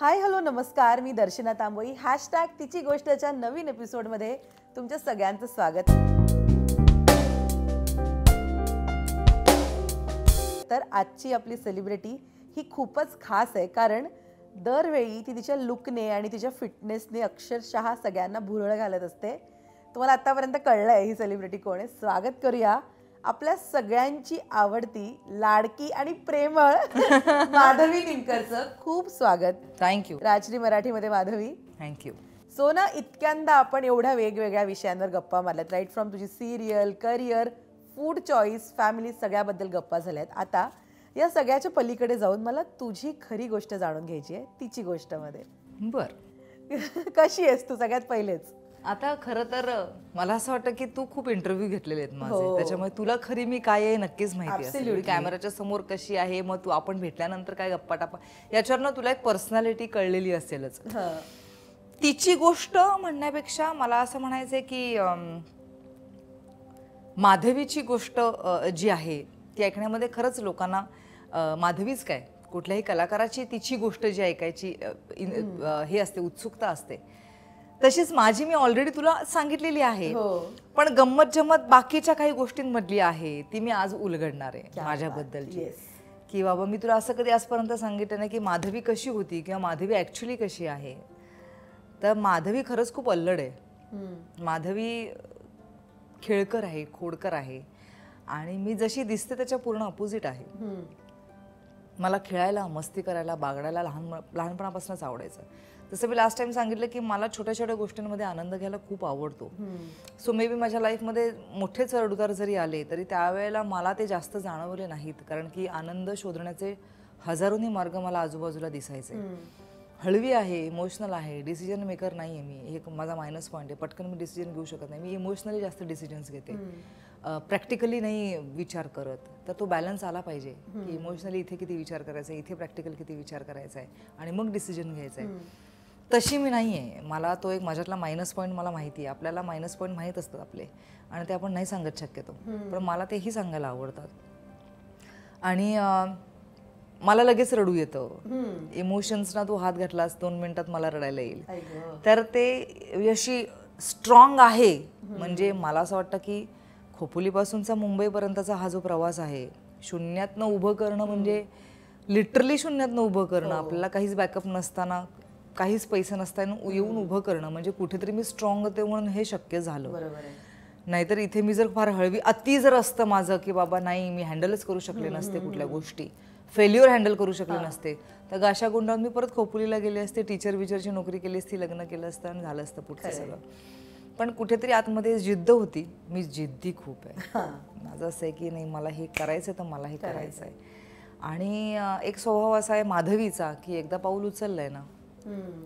Hi hello नमस्कार मी दर्शना तांबोई hashtag तिची गोष्टच्या नवीन एपिसोडमध्ये तुमच्या सगळ्यांचं स्वागत तर आजची आपली सेलिब्रिटी ही खूपच खास आहे कारण दरवेळी ती तिच्या लुकने आणि तिच्या फिटनेसने अक्षरशः सगळ्यांना भुरळ घालत असते तुम्हाला आतापर्यंत कळलं आहे ही सेलिब्रिटी कोण आहे स्वागत करूया आपल्या सगळ्यांची आवडती लाडकी आणि प्रेमळ माधवी निमकरचं खूप स्वागत थँक्यू राजनी मराठीमध्ये माधवी थँक्यू सो ना इतक्यांदा आपण एवढ्या वेगवेगळ्या विषयांवर गप्पा मारल्यात राईट फ्रॉम तुझी serial career food choice family सगळ्याबद्दल गप्पा झाल्यात आता या सगळ्याच्या पलीकडे जाऊन मला तुझी खरी गोष्ट जाणून घ्यायची आहे तिची गोष्ट मध्ये बर कशी आहेस तू सगळ्यात पहिलेच आता खर तर मला असं वाटतं की तू खूप इंटरव्ह्यू घेतलेले आहेत माझे हो. त्याच्यामुळे तुला खरी मी काय आहे नक्कीच माहिती असेल कॅमेराच्या म्हणजे समोर कशी आहे मग तू आपण भेटल्यानंतर काय गप्पा टापा याच्यावर ना तुला एक पर्सनॅलिटी कळलेली असेलच तिची गोष्ट म्हणण्यापेक्षा मला असं म्हणायचं आहे की माधवीची गोष्ट जी आहे ती ऐकण्यामध्ये खरंच लोकांना माधवीच काय कुठल्याही कलाकाराची तिची गोष्ट जी ऐकायची हे असते उत्सुकता असते तशीच माझी मी ऑलरेडी तुला सांगितलेली आहे हो. पण गंमत जमत बाकीच्या काही गोष्टींमधली आहे ती मी आज उलगडणार आहे माझ्याबद्दल की बाबा मी तुला असं कधी आजपर्यंत सांगितलं नाही की माधवी कशी होती किंवा माधवी ऍक्च्युली कशी आहे तर माधवी खरंच खूप अल्लड आहे माधवी खेळकर आहे खोडकर आहे आणि मी जशी दिसते त्याच्या पूर्ण अपोजिट आहे मला खेळायला मस्ती करायला बागडायला लहान लहानपणापासूनच आवडायचं जसं मी लास्ट टाइम सांगितलं की मला छोट्या छोट्या गोष्टींमध्ये आनंद घ्यायला खूप आवडतो सो मे बी माझ्या लाईफमध्ये मोठे चढउतार जरी आले तरी त्यावेळेला मला ते जास्त जाणवले नाहीत कारण की आनंद शोधण्याचे हजारोनी मार्ग मला आजूबाजूला दिसायचे हळवी आहे इमोशनल आहे डिसिजन मेकर नाही आहे मी हे माझा मायनस पॉईंट आहे पटकन मी डिसिजन घेऊ शकत नाही मी इमोशनली जास्त डिसिजन्स घेते प्रॅक्टिकली नाही विचार करत तर तो बॅलन्स आला पाहिजे की इमोशनली इथे किती विचार करायचा आहे इथे प्रॅक्टिकल किती विचार करायचा आहे आणि मग डिसिजन घ्यायचा आहे तशी मी नाही आहे मला तो एक माझ्यातला मायनस पॉईंट मला माहिती आहे आपल्याला मायनस पॉईंट माहीत असतात आपले आणि ते आपण नाही सांगत शक्यतो पण मला तेही सांगायला आवडतात आणि मला लगेच रडू येतं इमोशन्सना तू हात घातलास दोन मिनिटात मला रडायला येईल तर ते अशी स्ट्रॉंग आहे म्हणजे मला असं वाटतं की खोपोलीपासूनचा मुंबईपर्यंतचा हा जो प्रवास आहे शून्यातनं उभं करणं म्हणजे लिटरली शून्यातनं उभं करणं हो. आपल्याला काहीच बॅकअप नसताना काहीच पैसे नसताना येऊन उभं करणं म्हणजे कुठेतरी मी स्ट्रॉंग होते म्हणून हे शक्य झालं नाहीतर इथे मी जर फार हळवी अति जर असतं माझं की बाबा नाही मी हँडलच करू शकले नसते कुठल्या गोष्टी फेल्युअर हँडल करू शकले नसते तर गाशा गुंडावून मी परत खोपुलीला गेले असते टीचर विचरची नोकरी केली असती लग्न केलं असतं आणि झालं असतं पुढचं सगळं पण कुठेतरी आतमध्ये जिद्द होती मी जिद्दी खूप आहे माझं असं आहे की नाही मला हे करायचं तर मला हे करायचं आहे आणि एक स्वभाव असा आहे माधवीचा की एकदा पाऊल उचललंय ना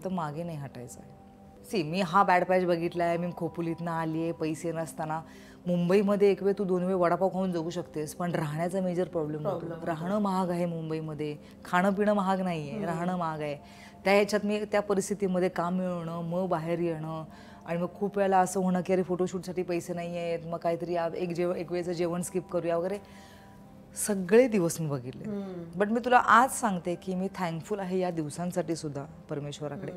तर मागे नाही हटायचं आहे सी मी हा बॅड पॅच बघितला आहे मी खोपुलीतनं आली आहे पैसे नसताना मुंबईमध्ये एक वेळ तू दोन वेळ वडापाव खाऊन जगू शकतेस पण राहण्याचा मेजर प्रॉब्लेम होतो राहणं महाग आहे मुंबईमध्ये खाणं पिणं महाग नाही आहे राहणं महाग आहे त्या ह्याच्यात मी त्या परिस्थितीमध्ये काम मिळवणं मग बाहेर येणं आणि मग खूप वेळेला असं होणं की अरे फोटोशूटसाठी पैसे नाही आहेत मग काहीतरी एक जेव एक वेळेचं जेवण स्किप करूया वगैरे सगळे दिवस मी बघितले बट मी तुला आज सांगते की मी थँकफुल आहे या दिवसांसाठी सुद्धा परमेश्वराकडे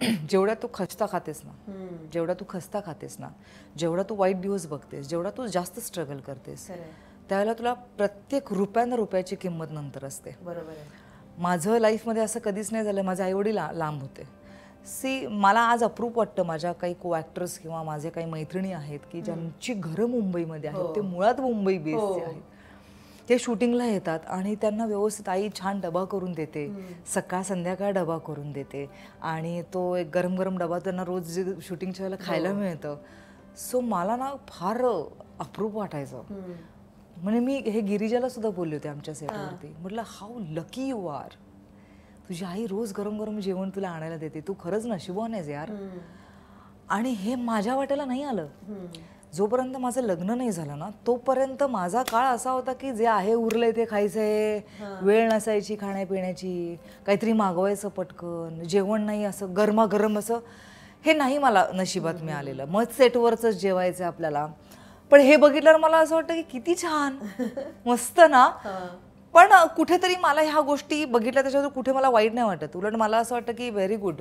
जेवढ्या तू खस्ता खातेस ना जेवढा तू खस्ता खातेस ना जेवढा तू वाईट दिवस बघतेस जेवढा तू जास्त स्ट्रगल करतेस त्यावेळेला तुला प्रत्येक रुपयानं रुपयाची किंमत नंतर असते बरोबर माझं लाईफमध्ये असं कधीच नाही झालं माझे आईवडील लांब होते सी मला आज अप्रूप वाटतं माझ्या काही को ॲक्टर्स किंवा माझे काही मैत्रिणी आहेत की ज्यांची घरं मुंबईमध्ये आहेत हो. ते मुळात मुंबई बेसचे हो. आहेत ते शूटिंगला येतात आणि त्यांना व्यवस्थित आई छान डबा करून देते सकाळ संध्याकाळ डबा करून देते आणि तो एक गरम गरम डबा त्यांना रोज जे शूटिंगच्या वेळेला खायला हो. मिळतं सो मला ना फार अप्रूप वाटायचं म्हणजे मी हे गिरिजाला सुद्धा बोलले होते आमच्या सेटवरती म्हटलं हाऊ लकी यू आर तुझी आई रोज गरम गरम जेवण तुला आणायला देते तू खरंच नशिबवान आहेस यार आणि हे माझ्या वाट्याला नाही आलं जोपर्यंत माझं लग्न नाही झालं ना तोपर्यंत माझा काळ असा होता की जे आहे उरलंय ते खायचंय वेळ नसायची खाण्यापिण्याची काहीतरी मागवायचं पटकन जेवण नाही असं गरमागरम असं हे नाही मला नशिबात मिळालेलं मग सेटवरच जेवायचं आपल्याला पण हे बघितल्यावर मला असं वाटतं की किती छान मस्त ना पण कुठेतरी मला ह्या गोष्टी बघितल्या त्याच्यावर कुठे मला वाईट नाही वाटत उलट मला असं वाटतं की व्हेरी गुड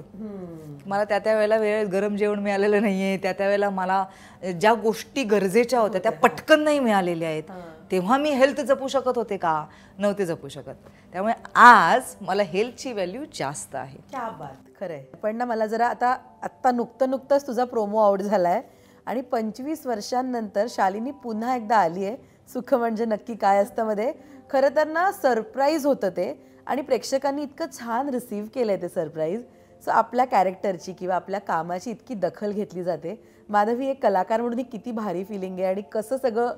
मला त्या त्या वेळेला वेळेत गरम जेवण मिळालेलं नाहीये त्या त्या वेळेला मला ज्या गोष्टी गरजेच्या होत्या त्या पटकन नाही मिळालेल्या आहेत तेव्हा मी हेल्थ जपू शकत होते का नव्हते जपू शकत त्यामुळे आज मला हेल्थची व्हॅल्यू जास्त आहे बात खरंय पण ना मला जरा आता आता नुकतं नुकतंच तुझा प्रोमो आउट झालाय आणि पंचवीस वर्षांनंतर शालिनी पुन्हा एकदा आली आहे सुख म्हणजे नक्की काय असतं मध्ये खरं तर ना सरप्राईज होतं ते आणि प्रेक्षकांनी इतकं छान रिसीव्ह केलं आहे ते सरप्राईज सो आपल्या कॅरेक्टरची किंवा आपल्या कामाची इतकी दखल घेतली जाते माधवी एक कलाकार म्हणून ही किती भारी फिलिंग आहे आणि कसं सगळं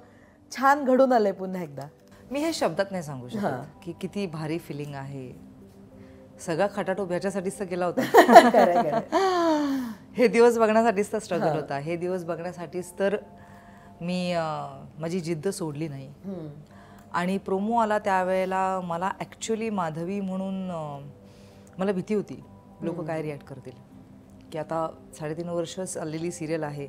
छान घडून आलं पुन्हा एकदा मी हे शब्दात नाही सांगू शकत की किती भारी फिलिंग आहे सगळा खटाट ह्याच्यासाठीच तर गेला होता हे दिवस बघण्यासाठीच तर स्ट्रगल होता हे दिवस बघण्यासाठीच तर मी माझी जिद्द सोडली नाही आणि प्रोमो आला त्यावेळेला मला ॲक्च्युली माधवी म्हणून मला भीती होती लोक काय रिॲक्ट करतील की आता साडेतीन वर्ष चाललेली सिरियल आहे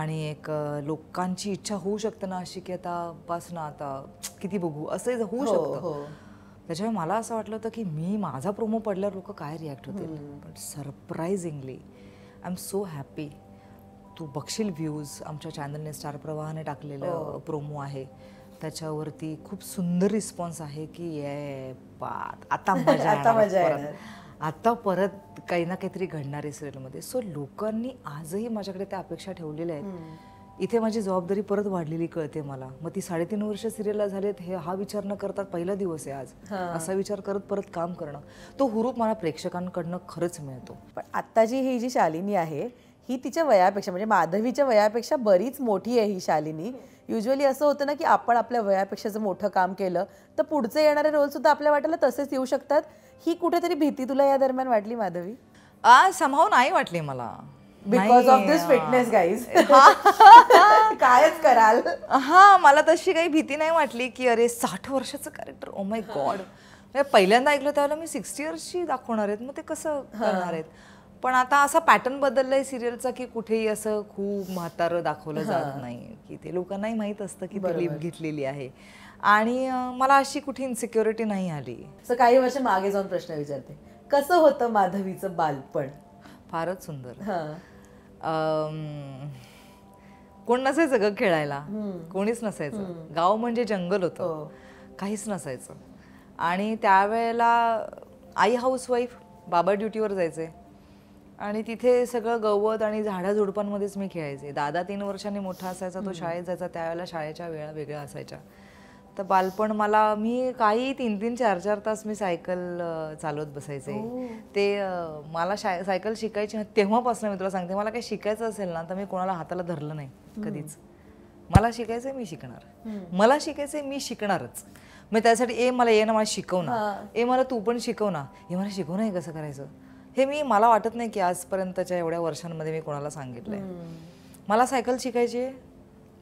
आणि एक लोकांची इच्छा होऊ शकते ना अशी की आता बस ना आता किती बघू असं होऊ हो, शकतं हो. त्याच्यामुळे मला असं वाटलं होतं की मी माझा प्रोमो पडल्यावर लोक काय रिॲक्ट होतील पण surprisingly I am so happy तू बघशील व्ह्यूज आमच्या चॅनलने स्टार प्रवाहाने टाकलेलं हो. प्रोमो आहे त्याच्यावरती खूप सुंदर रिस्पॉन्स आहे की ये आता मजा आता मजा आता परत काही ना काहीतरी घडणार आहे सिरियलमध्ये सो लोकांनी आजही माझ्याकडे त्या अपेक्षा ठेवलेल्या आहेत इथे माझी जबाबदारी परत वाढलेली कळते मला मग ती साडेतीन वर्ष सिरियलला झालेत हे हा विचार न करता पहिला दिवस आहे आज असा विचार करत परत काम करणं तो हुरूप मला प्रेक्षकांकडनं खरंच मिळतो पण आत्ताची ही जी शालिनी आहे ही तिच्या वयापेक्षा म्हणजे माधवीच्या वयापेक्षा बरीच मोठी आहे ही शालिनी युजली असं होतं ना की आपण आपल्या वयापेक्षा जर मोठं काम केलं तर पुढचे येणारे रोल सुद्धा आपल्या वाटायला तसेच येऊ शकतात ही कुठेतरी भीती तुला या दरम्यान वाटली माधवी समाव नाही वाटली मला because of this fitness guys कायच कराल हा मला तशी काही भीती नाही वाटली की अरे साठ वर्षाचं कॅरेक्टर ओ माय गॉड पहिल्यांदा ऐकलं त्यावेळेला मी सिक्स्टी इयर्सची दाखवणार आहेत मग ते कसं करणार आहेत पण आता असा पॅटर्न बदललाय सिरियलचा की कुठेही असं खूप म्हातार दाखवलं जात नाही की ते लोकांनाही माहीत असतं की ती घेतलेली आहे आणि मला अशी कुठे इन्सिक्युरिटी नाही आली असं काही वर्ष मागे जाऊन प्रश्न विचारते कसं होतं माधवीचं बालपण फारच सुंदर कोण नसायचं ग खेळायला कोणीच नसायचं गाव म्हणजे जंगल होतं हो. काहीच नसायचं आणि त्यावेळेला आई हाऊस वाईफ बाबा ड्युटीवर जायचे आणि तिथे सगळं गवत आणि झाडा झुडपांमध्येच मी खेळायचे दादा तीन वर्षांनी मोठा असायचा तो शाळेत जायचा त्यावेळेला शाळेच्या वेळा वेगळ्या असायच्या तर बालपण मला मी काही तीन तीन चार चार तास मी सायकल चालवत बसायचे हो. ते मला सायकल शिकायची तेव्हापासून मी तुला सांगते मला काही शिकायचं असेल ना तर मी कोणाला हाताला धरलं नाही कधीच मला शिकायचं मी शिकणार मला शिकायचं मी शिकणारच मग त्यासाठी ए मला ये ना मला शिकव ना ए मला तू पण शिकव ना हे मला शिकवणार कसं करायचं हे मी मला वाटत नाही की आजपर्यंतच्या एवढ्या वर्षांमध्ये मी कोणाला सांगितलंय मला सायकल शिकायची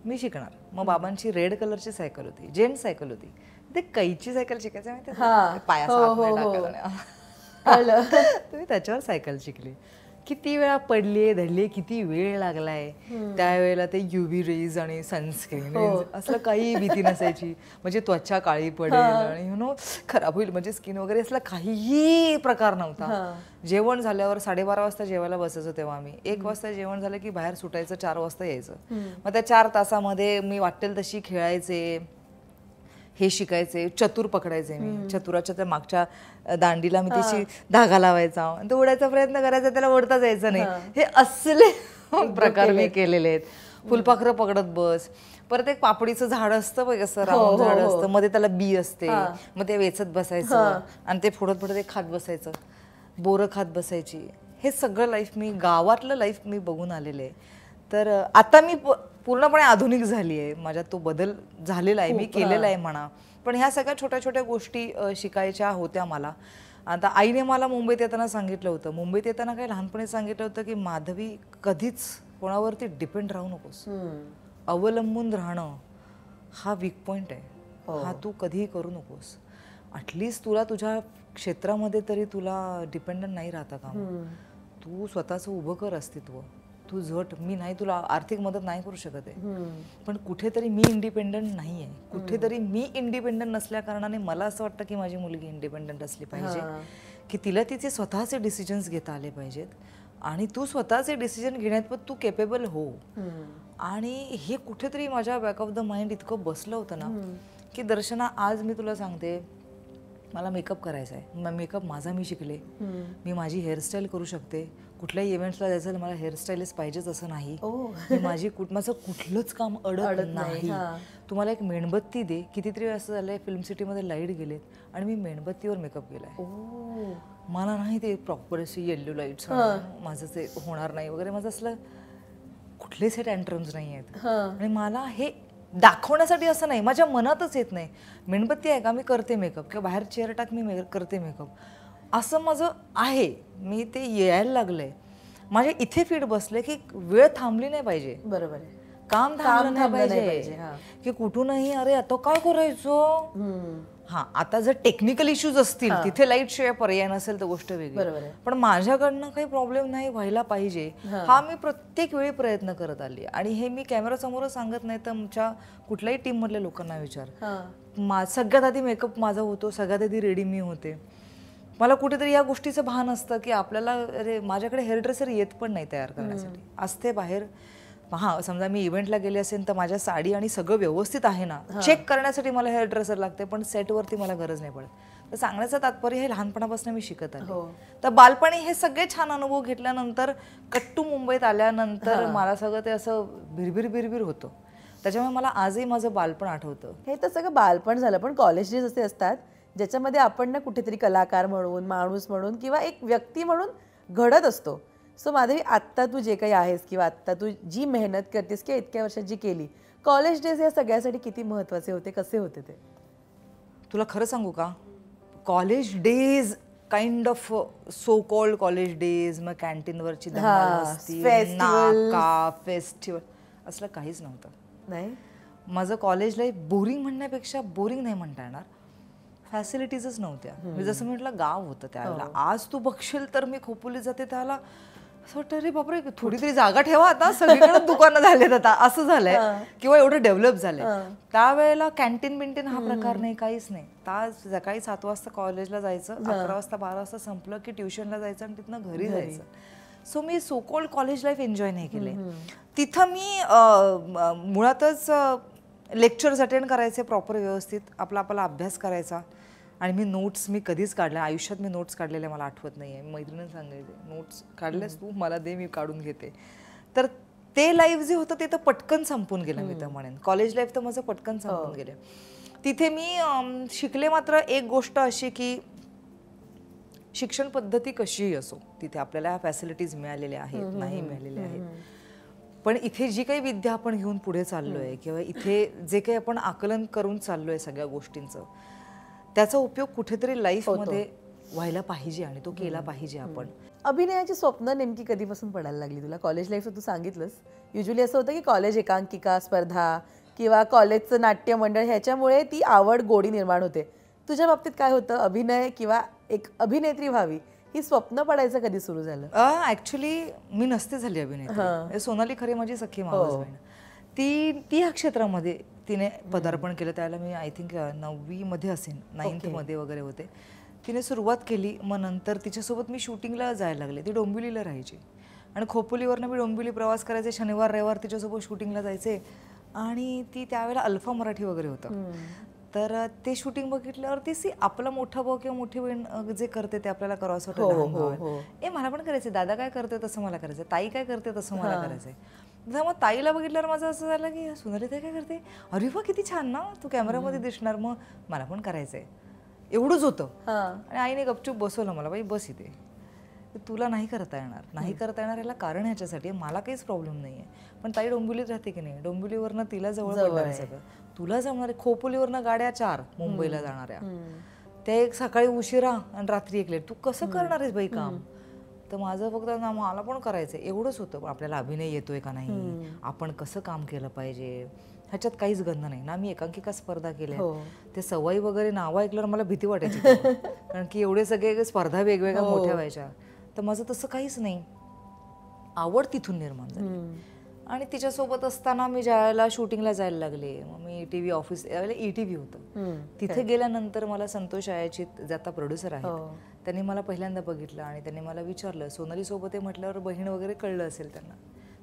मी शिकणार मग बाबांची रेड कलरची सायकल होती जेंट सायकल होती ते कैची सायकल शिकायची माहिती पाया हो, हो, हो. तुम्ही त्याच्यावर सायकल शिकली किती वेळा आहे धडली किती वेळ लागलाय त्यावेळेला ते युव्ही रेज आणि सनस्क्रीन हो. असं काही भीती नसायची म्हणजे त्वचा काळी पडेल आणि यु नो खराब होईल म्हणजे स्किन वगैरे असला काहीही प्रकार नव्हता जेवण झाल्यावर साडेबारा वाजता जेवायला बसायचो तेव्हा आम्ही एक वाजता जेवण झालं की बाहेर सुटायचं चार वाजता यायचं मग त्या चार तासामध्ये मी वाटेल तशी खेळायचे हे शिकायचे चतुर पकडायचे मी चतुराच्या त्या मागच्या दांडीला मी तिची धागा लावायचा आणि उडायचा प्रयत्न करायचा त्याला ओढता जायचं नाही हे असले प्रकार मी केलेले आहेत फुलपाखरं पकडत बस परत एक पापडीचं झाड असतं बघ असं हो, राऊंड हो, झाड हो. असतं मध्ये त्याला बी असते मग ते वेचत बसायचं आणि ते फोडत फोडत ते खात बसायचं बोरं खात बसायची हे सगळं लाईफ मी गावातलं लाईफ मी बघून आलेले तर आता मी पूर्णपणे आधुनिक झाली आहे माझ्यात तो बदल झालेला आहे मी केलेला आहे म्हणा पण ह्या सगळ्या छोट्या छोट्या गोष्टी शिकायच्या होत्या मला आता आईने मला मुंबईत येताना सांगितलं होतं मुंबईत येताना काही लहानपणी सांगितलं होतं की माधवी कधीच कोणावरती डिपेंड राहू नकोस अवलंबून राहणं हा वीक पॉईंट आहे हो. हा तू कधीही करू नकोस अटलिस्ट तुला तुझ्या क्षेत्रामध्ये तरी तुला डिपेंडंट नाही राहता का तू स्वतःचं उभं कर अस्तित्व तू झट मी नाही तुला आर्थिक मदत नाही करू शकत आहे पण कुठेतरी मी इंडिपेंडंट नाही आहे कुठेतरी मी इंडिपेंडंट नसल्या कारणाने मला असं वाटतं की माझी मुलगी इंडिपेंडंट असली पाहिजे की तिला तिचे स्वतःचे डिसिजन्स घेता आले पाहिजेत आणि तू स्वतःचे डिसिजन घेण्यात पण तू केपेबल हो आणि हे कुठेतरी माझ्या बॅक ऑफ द माइंड इतकं बसलं होतं ना की दर्शना आज मी तुला सांगते मला मेकअप करायचा आहे मेकअप माझा मी शिकले मी माझी हेअरस्टाईल करू शकते कुठल्याही इव्हेंट्सला जायचं मला हेअरस्टाईलिस्ट पाहिजेच असं नाही माझी कुठ माझं कुठलंच काम अडत नाही तुम्हाला एक मेणबत्ती दे कितीतरी असं झालंय फिल्म सिटीमध्ये लाईट गेलेत आणि मी मेणबत्तीवर मेकअप केलाय मला नाही ते प्रॉपर अशी येल्लो लाईट माझं ते होणार नाही वगैरे माझं असलं कुठलेच हे टँट्रम्स नाही आहेत आणि मला हे दाखवण्यासाठी असं नाही माझ्या मनातच येत नाही मेणबत्ती आहे का मी करते मेकअप किंवा बाहेर चेअर टाक मी करते मेकअप असं माझं आहे मी ते यायला लागलंय माझ्या माझे इथे फीड बसले की वेळ थांबली नाही पाहिजे बरोबर आहे काम थांबलं नाही पाहिजे की कुठूनही अरे तो काय करायचो हा आता जर टेक्निकल इश्यूज असतील तिथे लाईट शिवाय पर्याय नसेल तर गोष्ट वेगळी पण माझ्याकडनं काही प्रॉब्लेम नाही व्हायला पाहिजे हा मी प्रत्येक वेळी प्रयत्न करत आली आणि हे मी कॅमेरा समोरच सांगत नाही तर आमच्या कुठल्याही टीम मधल्या लोकांना विचार सगळ्यात आधी मेकअप माझा होतो सगळ्यात आधी रेडी मी होते मला कुठेतरी या गोष्टीचं भान असतं की आपल्याला अरे माझ्याकडे हेअर ड्रेसर येत पण नाही तयार करण्यासाठी असते बाहेर हा समजा मी इव्हेंटला गेले असेल तर माझ्या साडी आणि सगळं व्यवस्थित आहे ना चेक करण्यासाठी मला हेअर ड्रेसर लागते पण सेटवरती मला गरज नाही पडत तर सांगण्याचं तात्पर्य हे लहानपणापासून मी शिकत आहे हो. तर बालपणी हे सगळे छान अनुभव घेतल्यानंतर कट्टू मुंबईत आल्यानंतर मला सगळं ते असं भिरभिर भिरभिर होतं त्याच्यामुळे मला आजही माझं बालपण आठवतं हे तर सगळं बालपण झालं पण कॉलेज डेज असे असतात ज्याच्यामध्ये आपण ना कुठेतरी कलाकार म्हणून माणूस म्हणून किंवा एक व्यक्ती म्हणून घडत असतो सो माधवी आत्ता तू जे काही आहेस किंवा आत्ता तू जी मेहनत करतेस किंवा इतक्या वर्षात जी केली कॉलेज डेज या सगळ्यासाठी किती महत्त्वाचे होते कसे होते ते तुला खरं सांगू का college days kind of so called college days मग कॅन्टीनवरची फेस्टिवल असलं काहीच नव्हतं नाही माझं कॉलेज लाईफ बोरिंग म्हणण्यापेक्षा बोरिंग नाही म्हणता येणार फॅसिलिटीजच नव्हत्या मी जसं म्हटलं गाव होतं त्यावेळेला हो. आज तू बघशील तर मी खोपोली जाते त्याला असं वाटतं अरे बापरे थोडी तरी जागा ठेवा आता सगळीकडे दुकानं झालेत आता असं झालंय किंवा एवढं डेव्हलप झालंय त्यावेळेला कॅन्टीन बिंटीन हा प्रकार नाही काहीच नाही ता सकाळी सात वाजता कॉलेजला जायचं अकरा वाजता बारा वाजता संपलं की ट्युशनला जायचं आणि तिथनं घरी जायचं सो मी सोकोल्ड कॉलेज लाईफ एन्जॉय नाही केले तिथं मी मुळातच लेक्चर्स अटेंड करायचे प्रॉपर व्यवस्थित आपला आपला अभ्यास करायचा आणि मी नोट्स मी कधीच काढल्या आयुष्यात मी नोट्स काढलेले मला आठवत नाही आहे मैत्रिणीनं सांगायचे नोट्स काढल्यास तू मला दे मी काढून घेते तर ते लाईफ जे होतं ते तर पटकन संपून गेलं मी तर म्हणेन कॉलेज लाईफ तर माझं पटकन संपून हो. गेलं तिथे मी शिकले मात्र एक गोष्ट अशी की शिक्षण पद्धती कशीही असो तिथे आपल्याला ह्या फॅसिलिटीज मिळालेल्या आहेत नाही मिळालेल्या आहेत पण इथे जी काही विद्या आपण घेऊन पुढे चाललो आहे किंवा इथे जे काही आपण आकलन करून चाललोय सगळ्या गोष्टींचं त्याचा उपयोग कुठेतरी मध्ये व्हायला पाहिजे आणि तो केला पाहिजे आपण अभिनयाची स्वप्न नेमकी कधीपासून पडायला लागली तुला कॉलेज लाईफ तू सांगितलंस युजली असं होतं की कॉलेज एकांकिका स्पर्धा किंवा कॉलेजचं नाट्य मंडळ ह्याच्यामुळे ती आवड गोडी निर्माण होते तुझ्या बाबतीत काय होतं अभिनय किंवा एक अभिनेत्री व्हावी ही स्वप्न पडायचं कधी सुरू झालं ऍक्च्युली मी नसते झाली अभिनेत्री म्हणजे सोनाली खरे माझी सखी हो. मावस ती ती ह्या क्षेत्रामध्ये तिने पदार्पण केलं त्याला मी आय थिंक नववीमध्ये असेन नाईन्थमध्ये वगैरे होते तिने सुरुवात केली मग नंतर तिच्यासोबत मी शूटिंगला जायला लागले ती डोंबिवलीला राहायची आणि खोपोलीवरनं मी डोंबिवली प्रवास करायचे शनिवार रविवार तिच्यासोबत शूटिंगला जायचे आणि ती त्यावेळेला अल्फा मराठी वगैरे होतं तर ते शूटिंग ती सी आपला मोठा भाऊ किंवा मोठी बहीण जे करते ते आपल्याला करावं असं वाटतं ए मला पण करायचं दादा काय करते तसं मला करायचं ताई काय करते तसं मला करायचंय मग ताईला बघितल्यावर माझं असं झालं की सुंदरी ते काय करते अरे वा किती छान ना तू कॅमेरामध्ये दिसणार मग मला पण करायचंय आहे एवढंच होतं आणि आईने गपचूप बसवलं मला बाई बस इथे तुला नाही करता येणार नाही करता येणार याला कारण ह्याच्यासाठी मला काहीच प्रॉब्लेम नाही आहे पण ताई डोंबिवलीत राहते की नाही डोंबिवलीवरनं तिला जवळ सगळं तुला जमणार खोपोलीवरनं गाड्या चार मुंबईला जाणाऱ्या त्या एक सकाळी उशिरा आणि रात्री एक लेट तू कसं करणार आहेस बाई काम तर माझं फक्त ना मला पण करायचं एवढंच होतं आपल्याला अभिनय येतोय का नाही आपण कसं काम केलं पाहिजे ह्याच्यात काहीच गंध नाही ना मी एकांकिका स्पर्धा केल्या हो. ते सवाई वगैरे नावं ऐकल्यावर मला भीती वाटायची कारण की एवढे सगळे स्पर्धा वेगवेगळ्या हो. मोठ्या व्हायच्या तर माझं तसं काहीच नाही आवड तिथून निर्माण झाली आणि तिच्यासोबत असताना मी ज्या शूटिंगला जायला लागले मी T V office E T V होतं तिथे गेल्यानंतर मला संतोष आयाची जाता प्रोड्युसर आहे हो. त्यांनी मला पहिल्यांदा बघितलं आणि त्यांनी मला विचारलं सोनाली सोबत म्हटल्यावर बहीण वगैरे कळलं असेल त्यांना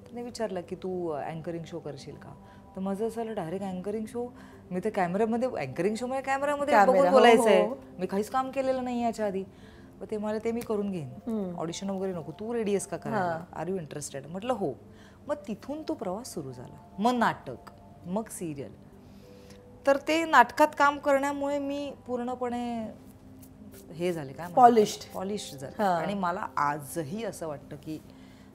त्यांनी विचारलं की तू अँकरिंग शो करशील का तर माझं असं डायरेक्ट अँकरिंग शो मी तर कॅमेऱ्यामध्ये अँकरिंग शो म्हणजे कॅमेऱ्यामध्ये बोलायचं आहे मी काहीच काम केलेलं नाही याच्या आधी ते मला ते मी करून घेईन ऑडिशन वगैरे नको तू रेडी आहेस का आर यू इंटरेस्टेड म्हटलं हो मग तिथून तो प्रवास सुरू झाला मग नाटक मग सिरियल तर ते नाटकात काम करण्यामुळे मी पूर्णपणे हे झाले का? पॉलिश पॉलिश झाले आणि मला आजही असं वाटतं की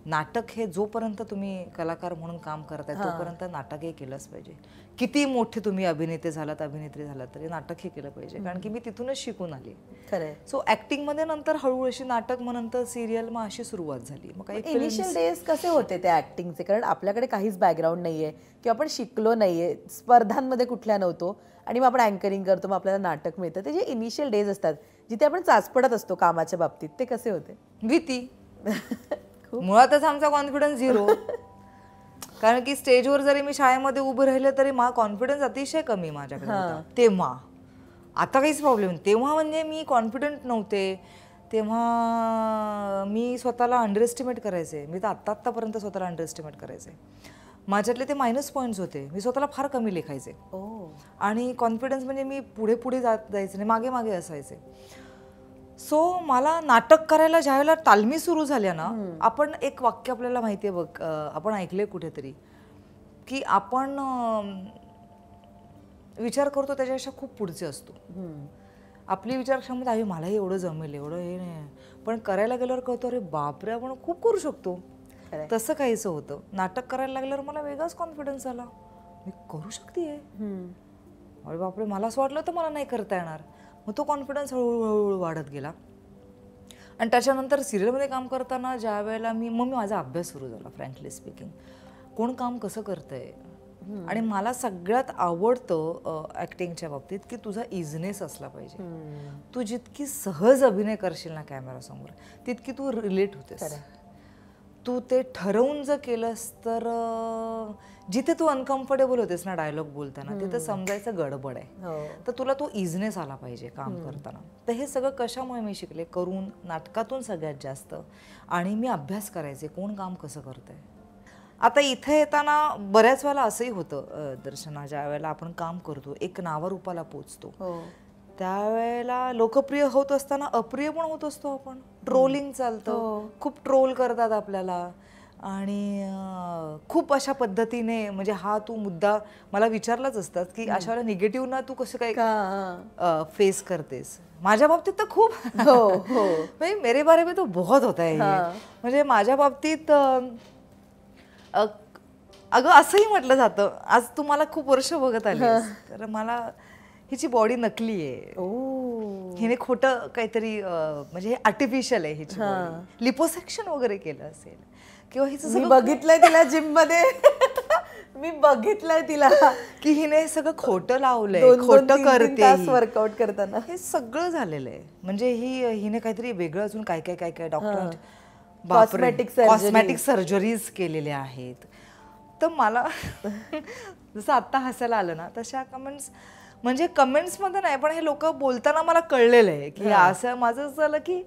नाटक हे जोपर्यंत तुम्ही कलाकार म्हणून काम करताय तोपर्यंत नाटक हे केलंच पाहिजे किती मोठे तुम्ही अभिनेते झालात अभिनेत्री झालात तरी नाटक हे केलं पाहिजे कारण की मी तिथूनच शिकून आली खरं सो मध्ये नंतर हळूहळू अशी नाटक मग नंतर सिरियल मग अशी सुरुवात झाली मग काही इनिशियल डेज कसे होते त्या ऍक्टिंगचे कारण आपल्याकडे काहीच बॅकग्राऊंड नाहीये किंवा आपण शिकलो नाहीये स्पर्धांमध्ये कुठल्या नव्हतो आणि मग आपण अँकरिंग करतो मग आपल्याला नाटक मिळतं ते जे इनिशियल डेज असतात जिथे आपण चाचपडत असतो कामाच्या बाबतीत ते कसे होते भीती मुळातच आमचा कॉन्फिडन्स झिरो कारण की स्टेजवर जरी मी शाळेमध्ये उभं राहिलं तरी मा कॉन्फिडन्स अतिशय कमी माझ्याकडे तेव्हा आता काहीच प्रॉब्लेम तेव्हा म्हणजे मी कॉन्फिडंट नव्हते तेव्हा मी स्वतःला अंडरएस्टिमेट करायचे मी तर आत्ता आत्तापर्यंत स्वतःला अंडरएस्टिमेट करायचे माझ्यातले ते मायनस पॉईंट्स होते मी स्वतःला फार कमी लेखायचे आणि कॉन्फिडन्स म्हणजे मी पुढे पुढे जात जायचे मागे मागे असायचे सो मला नाटक करायला ज्या वेळेला तालमी सुरू झाल्या ना आपण एक वाक्य आपल्याला माहिती आहे बघ आपण ऐकले कुठेतरी की आपण विचार करतो त्याच्यापेक्षा खूप पुढचे असतो आपली विचारक्षमता आहे मलाही एवढं जमेल एवढं हे नाही पण करायला गेल्यावर कळतो अरे बापरे आपण खूप करू शकतो तसं काहीच होतं नाटक करायला लागल्यावर मला वेगळाच कॉन्फिडन्स आला मी करू शकते अरे बापरे मला असं वाटलं तर मला नाही करता येणार मग तो कॉन्फिडन्स हळूहळू वाढत गेला आणि त्याच्यानंतर सिरियलमध्ये काम करताना ज्या वेळेला मी मग मी माझा अभ्यास सुरू झाला फ्रँकली स्पीकिंग कोण काम कसं करतंय आणि मला सगळ्यात आवडतं ॲक्टिंगच्या बाबतीत की तुझा इजनेस असला पाहिजे तू जितकी सहज अभिनय करशील ना कॅमेरासमोर तितकी तू रिलेट होतेस तू ते ठरवून जर केलंस तर जिथे तू अनकम्फर्टेबल होतेस ना डायलॉग बोलताना तिथं समजायचं गडबड आहे हो. तर तुला तो इजनेस आला पाहिजे काम करताना तर हे सगळं कशामुळे मी शिकले करून नाटकातून सगळ्यात जास्त आणि मी अभ्यास करायचे कोण काम कसं करतंय आता इथे येताना बऱ्याच वेळेला असंही होतं दर्शना ज्या वेळेला आपण काम करतो एक नावारूपाला पोचतो हो. त्यावेळेला लोकप्रिय होत असताना अप्रिय पण होत असतो आपण हो. ट्रोलिंग चालतं खूप ट्रोल करतात आपल्याला आणि खूप अशा पद्धतीने म्हणजे हा तू मुद्दा मला विचारलाच असतात की अशा वेळेला निगेटिव्ह ना तू कसं काय फेस करतेस माझ्या बाबतीत तर खूप हो, हो. म्हणजे मेरे बारे में तो बहुत होता आहे म्हणजे माझ्या बाबतीत अगं असंही म्हटलं जातं आज तू मला खूप वर्ष बघत आली तर मला हिची बॉडी नकली आहे हिने खोटं काहीतरी म्हणजे आर्टिफिशियल आहे हिची लिपोसेक्शन वगैरे केलं असेल किंवा हिचं बघितलंय तिला जिम मध्ये मी बघितलंय तिला की हिने हे सगळं खोटं लावलंय खोटं करते वर्कआउट करताना हे सगळं झालेलं आहे म्हणजे ही हिने काहीतरी वेगळं अजून काय काय काय काय डॉक्टर कॉस्मॅटिक कॉस्मॅटिक सर्जरीज केलेल्या आहेत तर मला जसं आत्ता हसायला आलं ना तशा कमेंट्स म्हणजे कमेंट्स मध्ये नाही पण हे लोक बोलताना मला कळलेलं आहे की असं माझं झालं की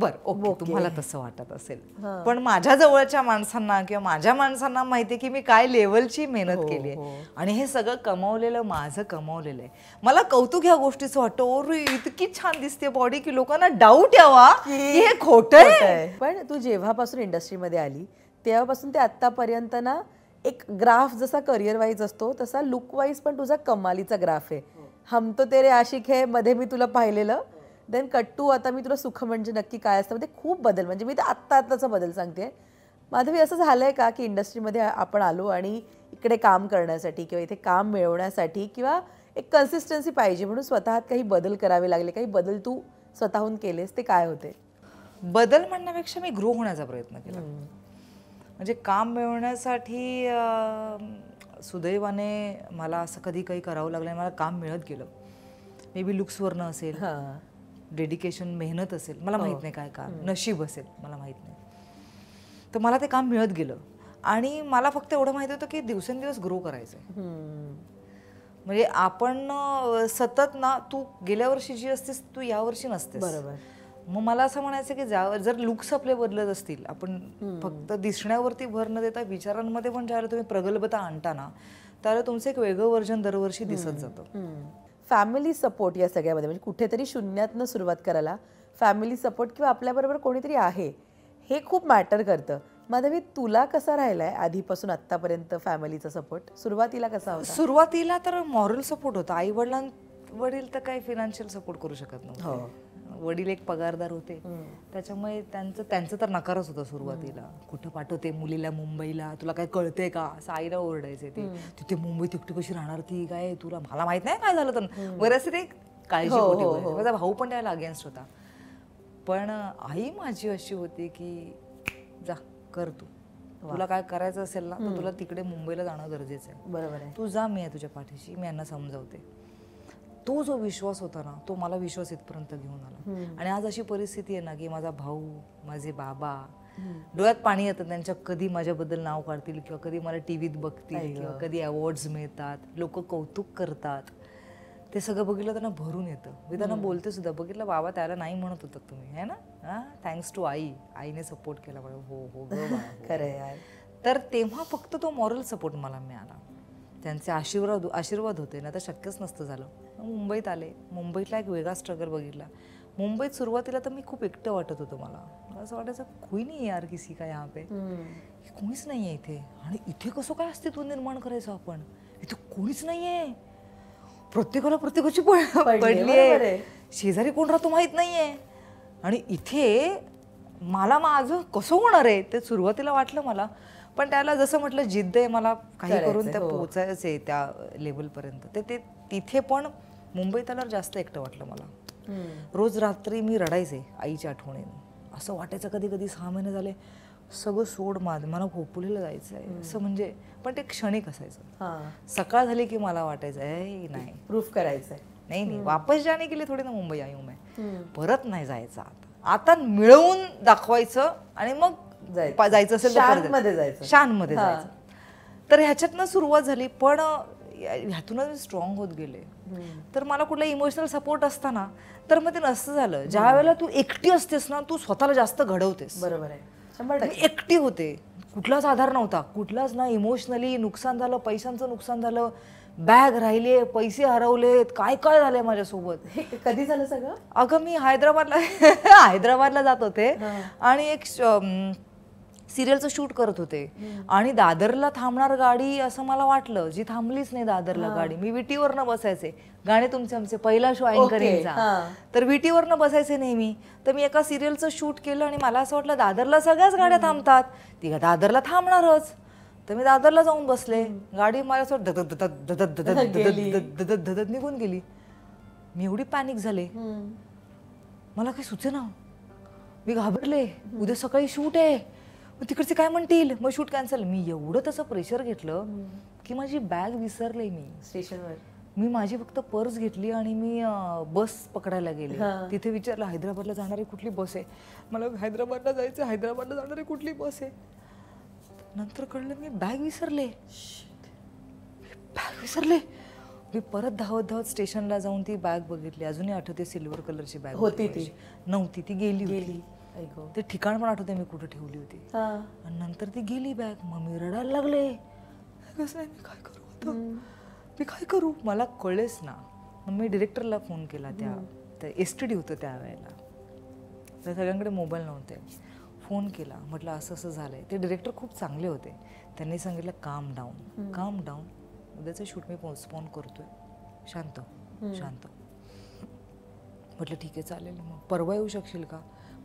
बर ओके तुम्हाला तसं वाटत असेल पण माझ्या जवळच्या माणसांना किंवा माझ्या माणसांना माहिती की मी काय लेवलची मेहनत हो, केली आहे हो. आणि हे सगळं कमवलेलं माझं कमवलेलं आहे मला कौतुक ह्या गोष्टीचं वाटतं और इतकी छान दिसते बॉडी की लोकांना डाऊट यावा हे खोट आहे पण तू जेव्हापासून इंडस्ट्रीमध्ये आली तेव्हापासून ते आतापर्यंत ना एक ग्राफ जसा करिअर वाईज असतो तसा लुक वाईज पण तुझा कमालीचा ग्राफ आहे हम तो तेरे आशिक हे मध्ये मी तुला पाहिलेलं देन कट्टू आता मी तुला सुख म्हणजे नक्की काय असतं ते खूप बदल म्हणजे मी तर आत्ता आत्ताचा बदल सांगते माधवी असं झालं आहे का की इंडस्ट्रीमध्ये आपण आलो आणि इकडे काम करण्यासाठी किंवा इथे काम मिळवण्यासाठी किंवा एक कन्सिस्टन्सी पाहिजे म्हणून स्वतःत काही बदल करावे लागले काही बदल तू स्वतःहून केलेस ते काय होते बदल म्हणण्यापेक्षा मी ग्रो होण्याचा प्रयत्न केला म्हणजे काम मिळवण्यासाठी सुदैवाने मला असं कधी काही करावं लागलं मला काम मिळत गेलं मे बी लुक्सवरनं असेल डेडिकेशन मेहनत असेल मला हो. माहीत नाही काय काम नशीब असेल मला माहीत नाही तर मला ते काम मिळत गेलं आणि मला फक्त एवढं माहीत होतं की दिवसेंदिवस ग्रो करायचं म्हणजे आपण सतत ना तू गेल्या वर्षी जी असतेस तू यावर्षी नसतेस बरोबर मग मला असं म्हणायचं की जा जर लुक्स आपले बदलत असतील आपण फक्त दिसण्यावरती भर न देता विचारांमध्ये पण ज्यावेळेला तुम्ही प्रगल्भता आणता ना त्यावेळेला तुमचं एक वेगळं वर्जन दरवर्षी दिसत जातं फॅमिली सपोर्ट या सगळ्यामध्ये म्हणजे कुठेतरी शून्यातनं सुरुवात करायला फॅमिली सपोर्ट किंवा आपल्याबरोबर कोणीतरी आहे हे खूप मॅटर करतं माधवी तुला कसा राहिलाय आधीपासून आत्तापर्यंत फॅमिलीचा सपोर्ट सुरुवातीला कसा होता सुरुवातीला तर मॉरल सपोर्ट होता आई वडिलां वडील तर काही फिनान्शियल सपोर्ट करू शकत नव्हतं हो. वडील एक पगारदार होते त्याच्यामुळे त्यांचं त्यांचं तर नकारच होता सुरुवातीला कुठं पाठवते मुलीला मुंबईला तुला काय कळते का असं आईला ओरडायचे ते तिथे मुंबई तिकटी कशी राहणार ती काय तुला मला माहित नाही काय झालं तर बरेचसे ते काळजी हो, हो, हो. माझा भाऊ पण त्याला अगेन्स्ट होता पण आई माझी अशी होती की जा कर तू तुला काय करायचं असेल ना तर तुला तिकडे मुंबईला जाणं गरजेचं आहे बरोबर आहे तू जा मी तुझ्या पाठीशी मी यांना समजावते तो जो विश्वास होता ना तो मला विश्वास इथपर्यंत घेऊन आला आणि आज अशी परिस्थिती आहे ना की माझा भाऊ माझे बाबा डोळ्यात पाणी येतं त्यांच्या कधी माझ्याबद्दल नाव काढतील किंवा कधी मला टीव्हीत बघतील किंवा कधी अवॉर्ड्स मिळतात लोक कौतुक करतात ते सगळं बघितलं त्यांना भरून येतं मी त्यांना बोलते सुद्धा बघितलं बाबा त्याला नाही म्हणत होता तुम्ही है ना थँक्स टू आई आईने सपोर्ट केला हो हो, हो. खरं तर तेव्हा फक्त तो मॉरल सपोर्ट मला मिळाला त्यांचे आशीर्वाद आशीर्वाद होते ना तर शक्यच नसतं झालं मुंबईत आले मुंबईतला एक वेगळा स्ट्रगल बघितला मुंबईत सुरुवातीला तर मी खूप एकटं वाटत होतो मला असं वाटायचं कोणी नाही यार किसी का यहाँ पे कोणीच नाही आहे इथे आणि इथे कसं काय अस्तित्व निर्माण करायचं आपण इथे कोणीच नाही आहे प्रत्येकाला प्रत्येकाची पडली आहे शेजारी कोण राहतो माहीत नाही आहे आणि इथे मला माझं कसं होणार आहे ते सुरुवातीला वाटलं मला पण त्याला जसं म्हटलं जिद्द आहे मला काही करून त्या हो. पोचायचं आहे त्या लेवलपर्यंत ते तिथे पण मुंबईत आल्यावर जास्त एकटं वाटलं मला रोज रात्री मी रडायचे आईच्या आठवणीने असं वाटायचं कधी कधी सहा महिने झाले सगळं सोड माझ मला खोपुलीला जायचं आहे असं म्हणजे पण ते क्षणिक असायचं सकाळ झाली की मला वाटायचं नाही प्रूफ करायचं नाही नाही वापस जाणे केले थोडी ना मुंबई आई उमे परत नाही जायचं आता आता मिळवून दाखवायचं आणि मग जायचं असेल शान जायचं जायचं तर ह्याच्यातनं सुरुवात झाली पण ह्यातूनच स्ट्रॉंग होत गेले तर मला कुठला इमोशनल सपोर्ट असताना तर मग ते नसतं झालं ज्या वेळेला तू एकटी असतेस ना तू स्वतःला जास्त घडवतेस बरोबर आहे एकटी होते कुठलाच आधार नव्हता कुठलाच ना इमोशनली नुकसान झालं पैशांचं नुकसान झालं बॅग राहिले पैसे हरवलेत काय काय झालंय माझ्यासोबत कधी झालं सगळं अगं मी हैदराबादला हैदराबादला जात होते आणि एक सिरियलचं शूट करत होते आणि दादरला थांबणार गाडी असं मला वाटलं जी थांबलीच नाही दादरला गाडी मी विटीवरनं बसायचे गाणे तुमचे आमचे पहिला शो अँकरिंगचा तर विटीवरनं बसायचे नेहमी तर मी एका सिरियलचं शूट केलं आणि मला असं वाटलं दादरला सगळ्याच गाड्या थांबतात ती दादरला थांबणारच तर मी दादरला जाऊन बसले गाडी मला असं धदत निघून गेली मी एवढी पॅनिक झाले मला काही सुचे ना मी घाबरले उद्या सकाळी शूट आहे मग तिकडचे काय म्हणतील मग शूट कॅन्सल मी एवढं तसं प्रेशर घेतलं की माझी बॅग विसरले मी स्टेशनवर मी माझी फक्त पर्स घेतली आणि मी बस पकडायला गेले तिथे विचारलं हैदराबादला जाणारी कुठली बस आहे मला हैदराबादला जायचं हैदराबादला जाणारी कुठली बस आहे नंतर कळलं मी बॅग विसरले बॅग विसरले मी परत धावत धावत स्टेशनला जाऊन ती बॅग बघितली अजूनही आठवते सिल्वर कलरची बॅग होती ती नव्हती ती गेली गेली ते ठिकाण पण आठवते मी कुठे ठेवली होती आणि नंतर ती गेली बॅग मम्मी रडायला लागले कसं मी काय करू मी काय करू मला कळलेच ना मग मी डिरेक्टरला फोन केला त्या एस टी डी होतं त्यावेळेला तर सगळ्यांकडे मोबाईल नव्हते फोन केला म्हटलं असं असं झालंय ते डिरेक्टर खूप चांगले होते त्यांनी सांगितलं काम डाऊन काम डाऊन उद्याचं शूट मी पोस्टपोन करतोय शांत शांत म्हटलं ठीक आहे चालेल मग परवा येऊ शकशील का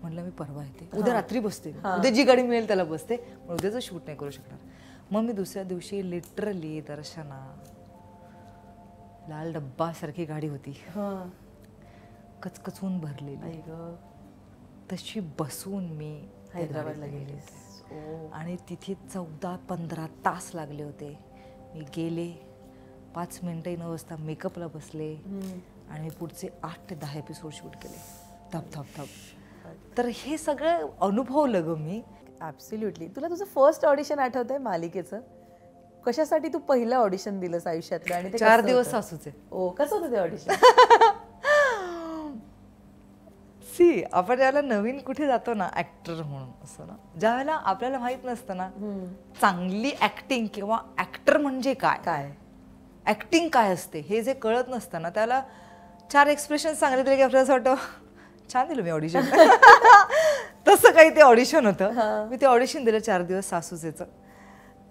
म्हटलं मी परवा येते उद्या रात्री बसते उद्या जी गाडी मिळेल त्याला बसते पण उद्याचं शूट नाही करू शकणार मग मी दुसऱ्या दिवशी लिटरली दर्शना लाल डब्बा सारखी गाडी होती कचकचून भरलेली तशी बसून मी हैदराबादला गेले आणि तिथे चौदा पंधरा तास लागले होते मी गेले पाच मिनटंही नऊ वाजता मेकअपला बसले आणि पुढचे आठ ते दहा एपिसोड शूट केले थप थप थप तर हे सगळं अनुभवलं ग मी ॲब्सोल्युटली तुला तुझं फर्स्ट ऑडिशन आठवत आहे मालिकेचं कशासाठी तू पहिलं ऑडिशन दिलंस आयुष्यातलं आणि चार दिवस सासूचे ओ हो, कसं होतं ते ऑडिशन सी आपण ज्याला नवीन कुठे जातो ना ऍक्टर म्हणून असं ना वेळेला आपल्याला माहित नसतं ना चांगली ऍक्टिंग किंवा ऍक्टर म्हणजे काय काय ऍक्टिंग काय असते हे जे कळत नसतं ना त्याला चार एक्सप्रेशन सांगितले की आपल्याला असं वाटतं छान दिलं मी ऑडिशन तसं काही ते ऑडिशन होतं मी ते ऑडिशन दिलं चार दिवस सासूजेचं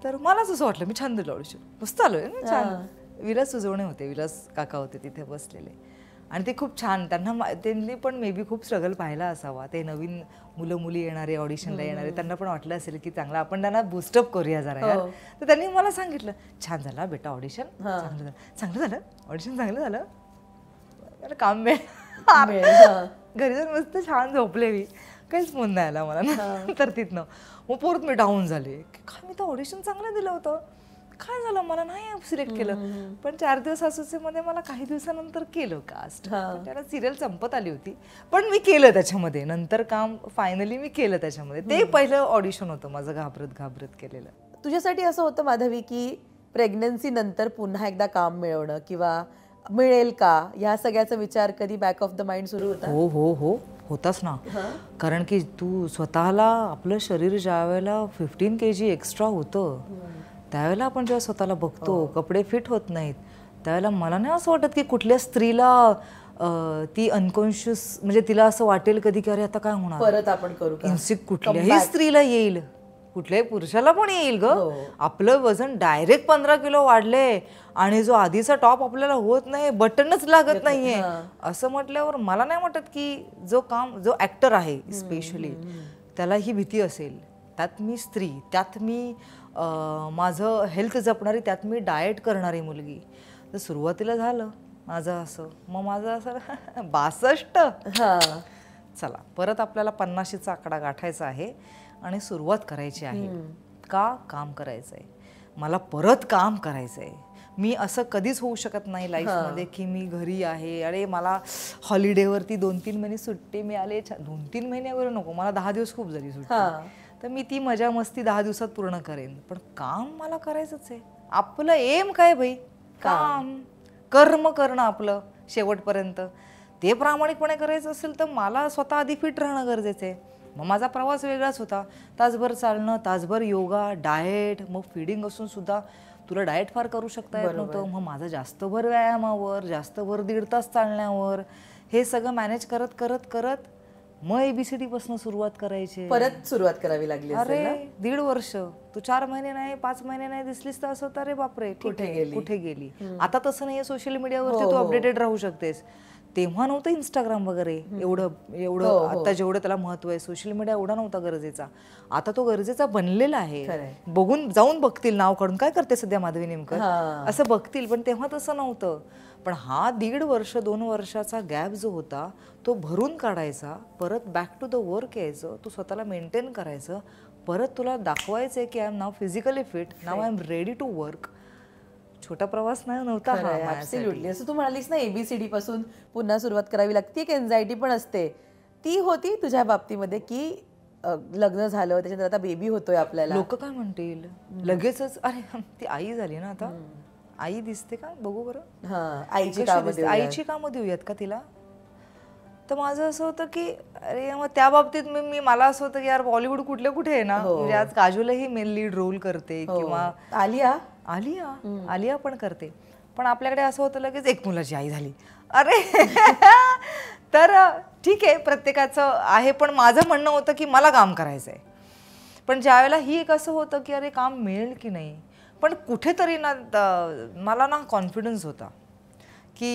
तर मलाच असं वाटलं मी छान दिलं ऑडिशन मस्त आलोय ना छान विलास सुजवणे होते विलास काका होते तिथे बसलेले आणि ते खूप छान त्यांना त्यांनी पण मे बी खूप स्ट्रगल पाहिला असावा ते नवीन मुलं मुली येणारे ऑडिशनला येणारे त्यांना पण वाटलं असेल की चांगलं आपण त्यांना बुस्टअप करूया जरा हो. तर त्यांनी मला सांगितलं छान झालं बेटा ऑडिशन झालं चांगलं झालं ऑडिशन चांगलं झालं काम मिळेल घरी जाऊन मस्त छान मी काहीच फोन नाही आला मला ना तर तिथनं मग परत मी डाऊन झाले काय मी तर ऑडिशन चांगलं दिलं होतं काय झालं मला नाही सिलेक्ट केलं पण चार दिवस मध्ये मला काही दिवसानंतर केलं कास्ट त्याला सिरियल संपत आली होती पण मी केलं त्याच्यामध्ये नंतर काम फायनली मी केलं त्याच्यामध्ये ते पहिलं ऑडिशन होतं माझं घाबरत घाबरत केलेलं तुझ्यासाठी असं होतं माधवी की प्रेग्नन्सी नंतर पुन्हा एकदा काम मिळवणं किंवा मिळेल का या सगळ्याचा विचार कधी बॅक ऑफ द माइंड सुरू होता हो हो हो होताच ना कारण की तू स्वतःला आपलं शरीर ज्या वेळेला फिफ्टीन के जी एक्स्ट्रा होतं त्यावेळेला आपण जेव्हा स्वतःला बघतो हो. कपडे फिट होत नाहीत त्यावेळेला मला नाही असं वाटत की कुठल्या स्त्रीला ती अनकॉन्शियस म्हणजे तिला असं वाटेल कधी की अरे आता काय होणार परत आपण करू इन्सिक कुठल्याही स्त्रीला येईल कुठल्याही पुरुषाला पण येईल ग हो. आपलं वजन डायरेक्ट पंधरा किलो वाढले आणि जो आधीचा टॉप आपल्याला होत नाही बटनच लागत नाहीये असं म्हटल्यावर मला नाही वाटत की जो काम जो ऍक्टर आहे स्पेशली त्याला ही भीती असेल त्यात मी स्त्री त्यात मी माझं हेल्थ जपणारी त्यात मी डाएट करणारी मुलगी तर सुरुवातीला झालं माझं असं मग माझं असं बासष्ट चला परत आपल्याला पन्नाशीचा आकडा गाठायचा आहे आणि सुरुवात करायची आहे का काम करायचंय मला परत काम करायचंय मी असं कधीच होऊ शकत नाही लाईफमध्ये की मी घरी आहे अरे मला हॉलिडेवरती दोन तीन महिने सुट्टी मिळाले दोन तीन महिन्यावर नको मला दहा दिवस खूप झाली सुट्टी तर मी ती मजा मस्ती दहा दिवसात पूर्ण करेन पण काम मला करायचंच आहे आपलं एम काय भाई काम कर्म करणं आपलं शेवटपर्यंत ते प्रामाणिकपणे करायचं असेल तर मला स्वतः आधी फिट राहणं गरजेचं आहे मग माझा प्रवास वेगळाच होता तासभर चालणं तासभर योगा डाएट मग फिडिंग असून सुद्धा तुला डाएट फार करू शकता येत नव्हतं मग माझा जास्त भर व्यायामावर जास्त भर दीड तास चालण्यावर हे सगळं मॅनेज करत करत करत मग एबीसीडी पासून सुरुवात करायची परत सुरुवात करावी लागली अरे दीड वर्ष तू चार महिने नाही पाच महिने नाही दिसलीस तर असं तर रे बापरे कुठे गेली कुठे गेली आता तसं नाही सोशल मीडियावर तू अपडेटेड हो. राहू शकतेस तेव्हा नव्हतं इंस्टाग्राम वगैरे एवढं एवढं हो, हो. आता जेवढं त्याला महत्व आहे सोशल मीडिया एवढा नव्हता गरजेचा आता तो गरजेचा बनलेला आहे बघून जाऊन बघतील नाव काढून काय करते सध्या माधवी नेमकं असं बघतील पण तेव्हा तसं नव्हतं पण हा दीड वर्ष दोन वर्षाचा गॅप जो होता तो भरून काढायचा परत बॅक टू द वर्क यायचं तू स्वतःला मेंटेन करायचं परत तुला दाखवायचं आहे की I am now physically fit now I am ready to work छोटा प्रवास नाही नव्हता असं तू म्हणालीस ना एबीसीडी पासून पुन्हा सुरुवात करावी लागते एक एन्झायटी पण असते ती होती तुझ्या बाबतीमध्ये की लग्न झालं त्याच्यानंतर आता बेबी होतोय आपल्याला लोक काय म्हणतील लगेचच अरे ती आई झाली ना आता आई दिसते का बघू बरं आईची काम आईची काम देऊयात का तिला तर माझं असं होतं की अरे मग त्या बाबतीत मी मला असं होतं की यार बॉलिवूड कुठले कुठे आहे ना हो. म्हणजे आज काजोलही मेन लीड रोल करते हो. किंवा आलिया आलिया आलिया पण करते पण आपल्याकडे असं होतं लगेच एक मुलाची आई झाली अरे तर ठीक आहे प्रत्येकाचं आहे पण माझं म्हणणं होतं की मला काम करायचं आहे पण ज्यावेळेला ही एक असं होतं की अरे काम मिळेल की नाही पण कुठेतरी ना मला ना कॉन्फिडन्स होता की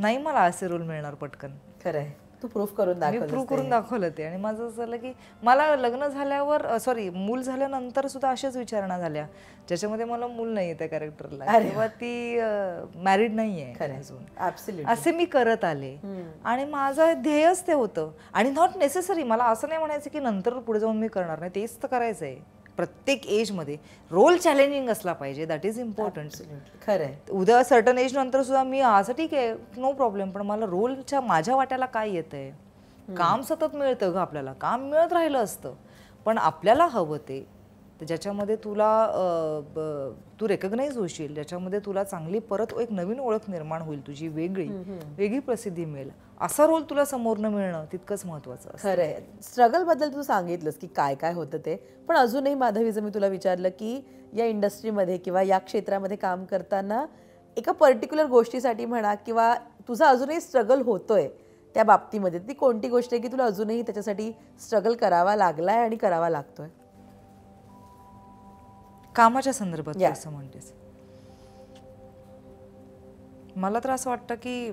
नाही मला असे रोल मिळणार पटकन खरं आहे तू प्रूफ करून मी प्रूफ करून दाखवलं ते आणि माझं असं झालं की मला लग्न झाल्यावर सॉरी मूल झाल्यानंतर सुद्धा अशाच विचारणा झाल्या ज्याच्यामध्ये मला मूल नाही त्या कॅरेक्टरला किंवा ती मॅरिड नाही आहे अजून असे मी करत आले आणि माझं ध्येयच ते होतं आणि नॉट नेसेसरी मला असं नाही म्हणायचं की नंतर पुढे जाऊन मी करणार नाही तेच तर करायचंय प्रत्येक एजमध्ये रोल चॅलेंजिंग असला पाहिजे दॅट इज इम्पॉर्टंट खरं आहे उद्या सर्टन एज नंतर सुद्धा मी असं ठीक आहे नो प्रॉब्लेम पण मला रोलच्या माझ्या वाट्याला काय येतं आहे काम सतत मिळतं ग आपल्याला काम मिळत राहिलं असतं पण आपल्याला हवं ते ज्याच्यामध्ये तुला तू रेकग्नाईज होशील ज्याच्यामध्ये तुला चांगली परत एक नवीन ओळख निर्माण होईल तुझी वेगळी वेगळी प्रसिद्धी मिळेल असा रोल तुला समोरनं मिळणं तितकंच महत्वाचं खरंय स्ट्रगल बद्दल तू सांगितलंस की काय काय होतं ते पण अजूनही माधवी मी तुला विचारलं की या इंडस्ट्रीमध्ये किंवा या क्षेत्रामध्ये काम करताना एका पर्टिक्युलर गोष्टीसाठी म्हणा किंवा तुझा अजूनही स्ट्रगल होतोय त्या बाबतीमध्ये ती कोणती गोष्ट आहे की तुला अजूनही त्याच्यासाठी स्ट्रगल करावा लागलाय आणि करावा लागतोय कामाच्या संदर्भात असं म्हणतेस मला तर असं वाटतं की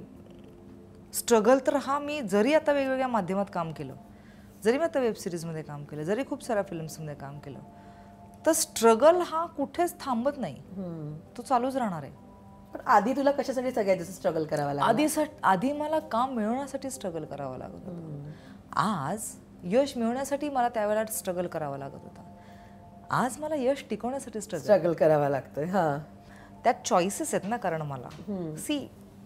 स्ट्रगल तर हा मी जरी आता वेगवेगळ्या माध्यमात काम केलं जरी मी आता वेबसिरीजमध्ये काम केलं जरी खूप साऱ्या फिल्म्समध्ये काम केलं तर स्ट्रगल हा कुठेच थांबत नाही तो चालूच राहणार आहे पण आधी तुला कशासाठी सगळ्या जास्त स्ट्रगल करावा लागला आधी आधी मला काम मिळवण्यासाठी स्ट्रगल करावं लागत होतं आज यश मिळवण्यासाठी मला त्यावेळेला स्ट्रगल करावा लागत होता आज मला यश टिकवण्यासाठी स्ट्रगल करावा लागतोय हा त्यात चॉईसेस आहेत ना कारण मला सी